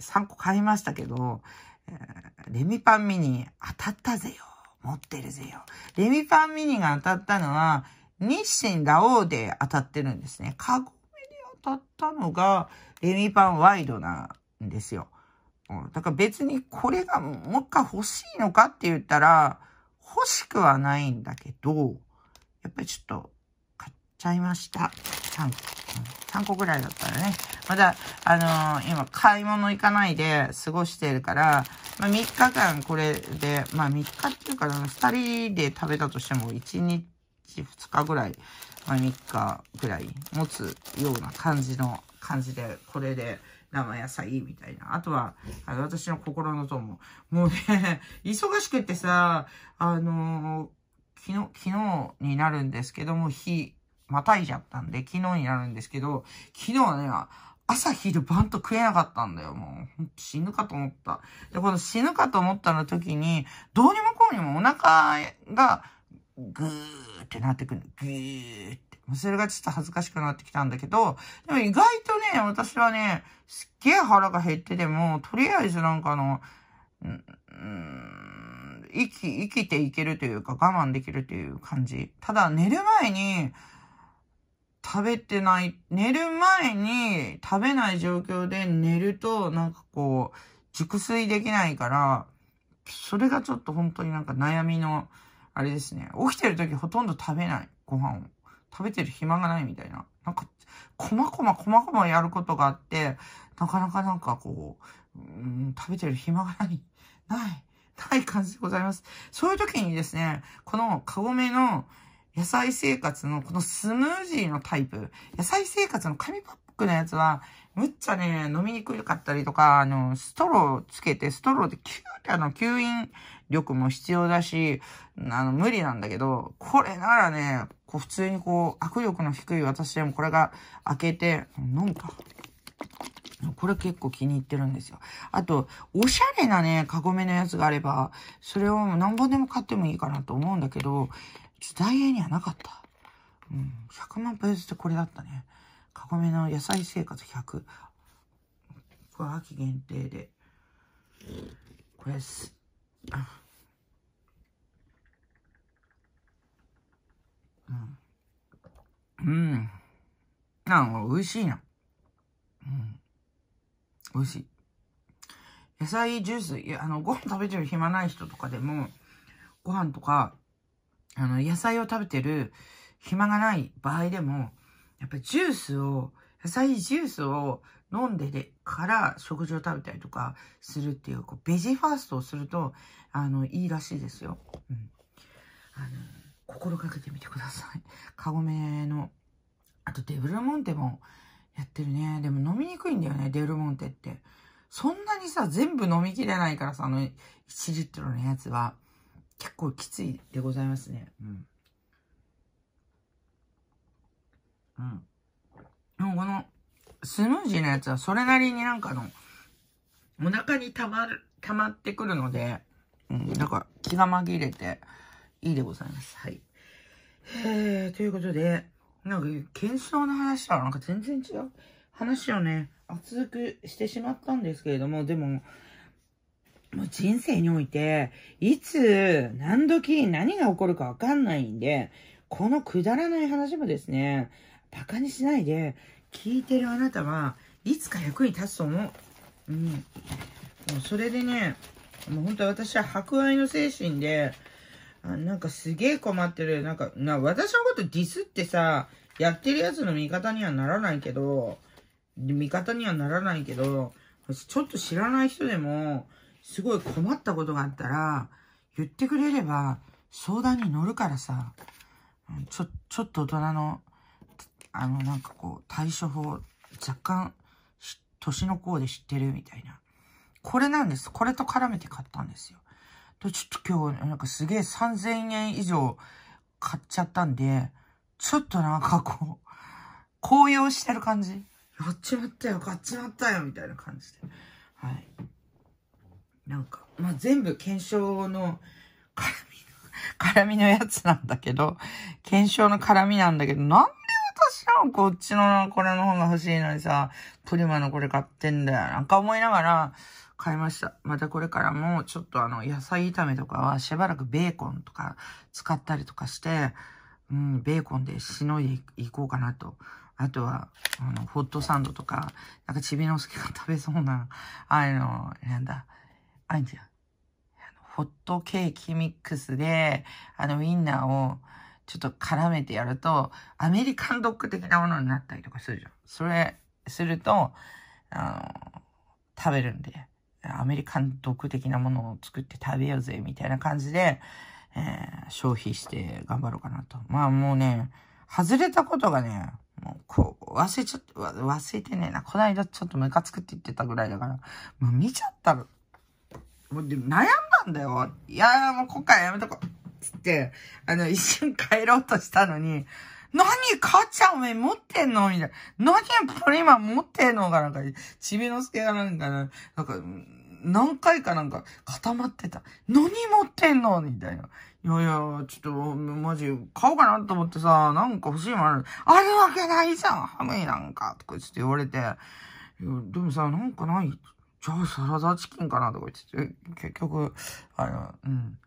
3個買いましたけど、えー、レミパンミニ当たったぜよ。持ってるぜよ。レミパンミニが当たったのは、日清ラオウで当たってるんですね。カゴたったのが、レミパンワイドなんですよ。うん、だから別にこれがもう一回欲しいのかって言ったら、欲しくはないんだけど、やっぱりちょっと買っちゃいました。3個。3個ぐらいだったらね。まだ、あのー、今買い物行かないで過ごしてるから、まあ、3日間これで、まあ3日っていうか、2人で食べたとしても1日2日ぐらいまあ、3日ぐらい持つような感じの感じで、これで生野菜みたいな。あとは、あの私の心の友。もうね、忙しくってさ、あのー、昨日、昨日になるんですけども、日、またいじゃったんで、昨日になるんですけど、昨日はね、朝昼晩と食えなかったんだよ、もう。死ぬかと思った。で、この死ぬかと思ったの時に、どうにもこうにもお腹が、ぐーってなってくる。ぐーって。それがちょっと恥ずかしくなってきたんだけど、でも意外とね、私はね、すっげえ腹が減ってでも、とりあえずなんかあの、うん生き、生きていけるというか我慢できるという感じ。ただ寝る前に食べてない、寝る前に食べない状況で寝るとなんかこう、熟睡できないから、それがちょっと本当になんか悩みのあれですね、起きてる時ほとんど食べない、ご飯を。食べてる暇がないみたいな。なんか、こまこまこまこまやることがあって、なかなかなんかこう、うん、食べてる暇がない、ない、ない感じでございます。そういう時にですね、このカゴメの野菜生活のこのスムージーのタイプ、野菜生活の紙パックのやつは、むっちゃね、飲みにくかったりとか、あの、ストローつけて、ストローでキューってあの、吸引力も必要だし、あの、無理なんだけど、これならね、こう、普通にこう、握力の低い私でもこれが開けて、飲むか。これ結構気に入ってるんですよ。あと、おしゃれなね、カゴメのやつがあれば、それを何本でも買ってもいいかなと思うんだけど、ちょっとダイエーにはなかった。うん、100万ページってこれだったね。カゴメの野菜生活100。これ秋限定で。これす。うん。うん。なん美味しいな。うん。美味しい。野菜ジュース、いや、あの、ご飯食べてる暇ない人とかでも、ご飯とか、あの、野菜を食べてる暇がない場合でも、やっぱりジュースを、野菜ジュースを飲んでから食事を食べたりとかするっていう、こうベジファーストをすると、あの、いいらしいですよ。うん。あの、心がけてみてください。カゴメの、あとデブルモンテもやってるね。でも飲みにくいんだよね、デブルモンテって。そんなにさ、全部飲みきれないからさ、あの、1リットルのやつは。結構きついでございますね。うん。うん。でもこの、スムージーのやつはそれなりになんかの、お腹に溜まる、溜まってくるので、うん、なんか気が紛れていいでございます。はい。えー、ということで、なんか、検証の話とはなんか全然違う話をね、熱くしてしまったんですけれども、でも、もう人生において、いつ、何時、何が起こるかわかんないんで、このくだらない話もですね、バカにしないで、聞いてるあなたはいつか役に立つと思う。うん。もうそれでね、もう本当私は博愛の精神で、あなんかすげえ困ってる。なんか、な、私のことディスってさ、やってるやつの味方にはならないけど、味方にはならないけど、ちょっと知らない人でも、すごい困ったことがあったら、言ってくれれば、相談に乗るからさ、ちょ、ちょっと大人の、あの、なんかこう、対処法、若干、年の功で知ってるみたいな。これなんです。これと絡めて買ったんですよ。と、ちょっと今日、なんかすげえ3000円以上買っちゃったんで、ちょっとなんかこう、高揚してる感じ。やっちまったよ、買っちまったよ、みたいな感じで。はい。なんか、まあ、全部検証の絡みの、絡みのやつなんだけど、検証の絡みなんだけど、なんしこっちのこれの方が欲しいのにさ、プリマのこれ買ってんだよ。なんか思いながら買いました。またこれからもちょっとあの野菜炒めとかはしばらくベーコンとか使ったりとかして、うん、ベーコンでしのいでいこうかなと。あとは、あの、ホットサンドとか、なんかちびのすけが食べそうな、あの、なんだ、あんじゃん。ホットケーキミックスで、あの、ウインナーを、ちょっと絡めてやると、アメリカンドッグ的なものになったりとかするじゃん。それ、すると、あの、食べるんで、アメリカンドッグ的なものを作って食べようぜ、みたいな感じで、えー、消費して頑張ろうかなと。まあもうね、外れたことがね、もうこう、忘れちゃって、忘れてねえな。こないだちょっとムカつくって言ってたぐらいだから、もう見ちゃった。もうで悩んだんだよ。いやもう今回やめとこう。つって、あの、一瞬帰ろうとしたのに、何母ちゃんおめえ持ってんのみたいな。何これ今持ってんのかなんか、ちびのすけがなんか、なんか、何回かなんか固まってた。何持ってんのみたいな。いやいや、ちょっと、マジ、買おうかなと思ってさ、なんか欲しいものある。あるわけないじゃんハムイなんかとかちょっと言われて。でもさ、なんかないじゃあサラダチキンかなとか言って、結局、あの、うん。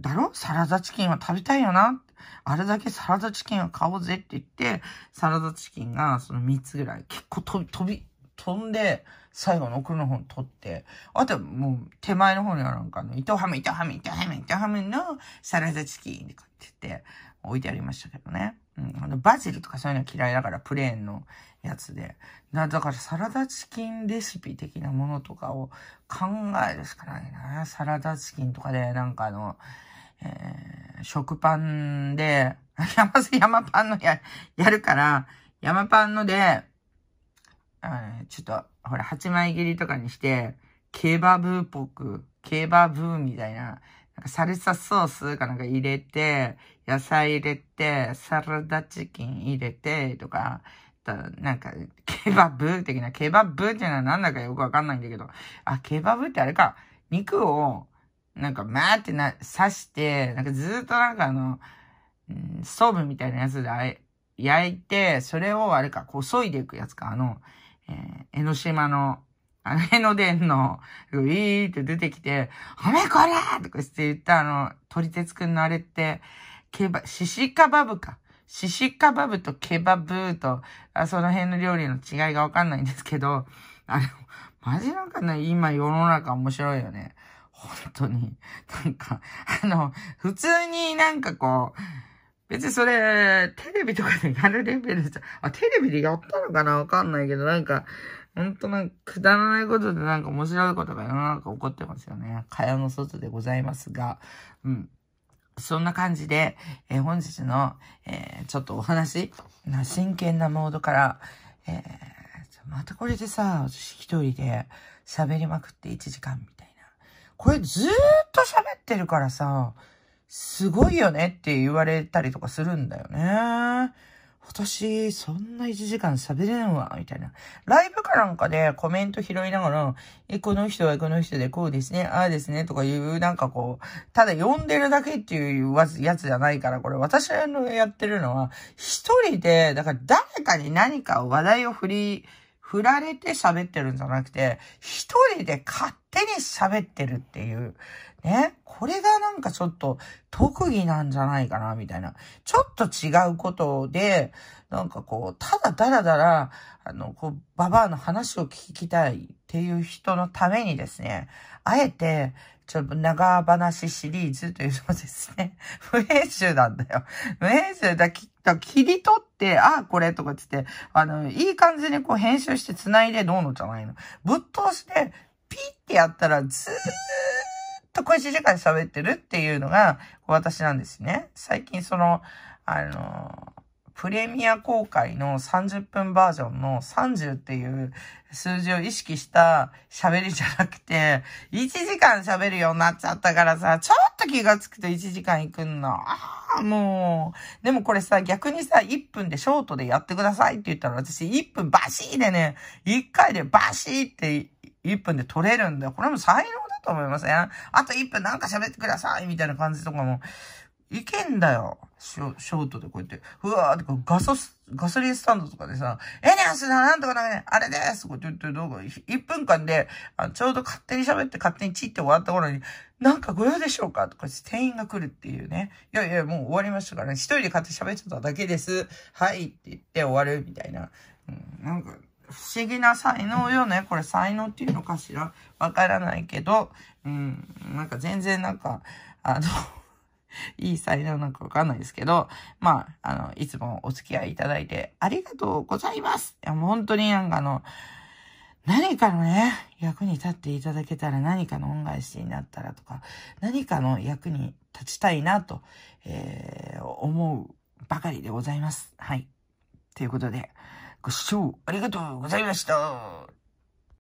だろサラダチキンは食べたいよな。あれだけサラダチキンを買おうぜって言って、サラダチキンがその3つぐらい結構飛び、飛び、飛んで、最後の奥の方に取って、あともう手前の方にはなんかの、糸ハム、糸ハム、糸ハム、糸ハムのサラダチキンって言って置いてありましたけどね。うん、あのバジルとかそういうの嫌いだから、プレーンのやつで。だからサラダチキンレシピ的なものとかを考えるしかないな。サラダチキンとかで、なんかあの、えー、食パンで、山、山パンのや、やるから、山パンので、ちょっと、ほら、8枚切りとかにして、ケバブっぽく、ケバブみたいな、なんかサルサソースかなんか入れて、野菜入れて、サラダチキン入れて、とか、なんか、ケバブ的な、ケバブっていうのはなんだかよくわかんないんだけど、あ、ケバブってあれか、肉を、なんか、まーってな、刺して、なんかずっとなんかあの、うん、ストーブみたいなやつであ焼いて、それをあれか、こう、削いでいくやつか、あの、えー、江ノ島の、あの、江ノ電の、ウィーって出てきて、おめこれとかして言ったあの、鳥鉄くんのあれって、ケバ、シシカバブか。シシカバブとケバブと、あその辺の料理の違いがわかんないんですけど、あれ、マジなんかね、今世の中面白いよね。本当に、なんか、あの、普通になんかこう、別にそれ、テレビとかでやるレベルじゃ、あ、テレビでやったのかなわかんないけど、なんか、ほんとなんか、くだらないことでなんか面白いことが世の中起こってますよね。蚊帳の外でございますが、うん。そんな感じで、えー、本日の、えー、ちょっとお話、な真剣なモードから、えー、またこれでさ、私一人で喋りまくって1時間これずーっと喋ってるからさ、すごいよねって言われたりとかするんだよね。私、そんな1時間喋れんわ、みたいな。ライブかなんかでコメント拾いながら、え、この人はこの人でこうですね、ああですね、とかいう、なんかこう、ただ呼んでるだけっていうやつじゃないから、これ私のやってるのは、一人で、だから誰かに何かを話題を振り、振られて喋ってるんじゃなくて、一人で勝手に喋ってるっていう。ね。これがなんかちょっと特技なんじゃないかな、みたいな。ちょっと違うことで、なんかこう、ただだらだら、あの、こう、ババアの話を聞きたいっていう人のためにですね、あえて、ちょっと長話シリーズというのですね、無編集なんだよ。無編集だ、きだから切り取って、ああ、これとかつって、あの、いい感じにこう編集して繋いでどうのじゃないの。ぶっ通して、ピッてやったらずーっと小1時間喋ってるっていうのが私なんですね。最近その、あの、プレミア公開の30分バージョンの30っていう数字を意識した喋りじゃなくて、1時間喋るようになっちゃったからさ、ちょっと気がつくと1時間行くんの。ああ、もう。でもこれさ、逆にさ、1分でショートでやってくださいって言ったら私1分バシーでね、1回でバシーって1分で取れるんだよ。これも才能だと思いません、ね、あと1分なんか喋ってくださいみたいな感じとかも、いけんだよ。ショショートでこうやって、うわーってガソス、ガソリンスタンドとかでさ、エネアスだなんとかなんかね、あれですとか言ってる動画、1分間であ、ちょうど勝手に喋って勝手にチって終わった頃に、なんかご用でしょうかとか店員が来るっていうね。いやいや、もう終わりましたからね。一人で勝手に喋ってただけです。はいって言って終わるみたいな。うん、なんか、不思議な才能よね。これ才能っていうのかしらわからないけど、うん、なんか全然なんか、あの いい才能なのかわかんないですけど、まあ、あの、いつもお付き合いいただいてありがとうございますいや、もう本当になんかあの、何かのね、役に立っていただけたら何かの恩返しになったらとか、何かの役に立ちたいなと、えー、思うばかりでございます。はい。ということで、ご視聴ありがとうございました。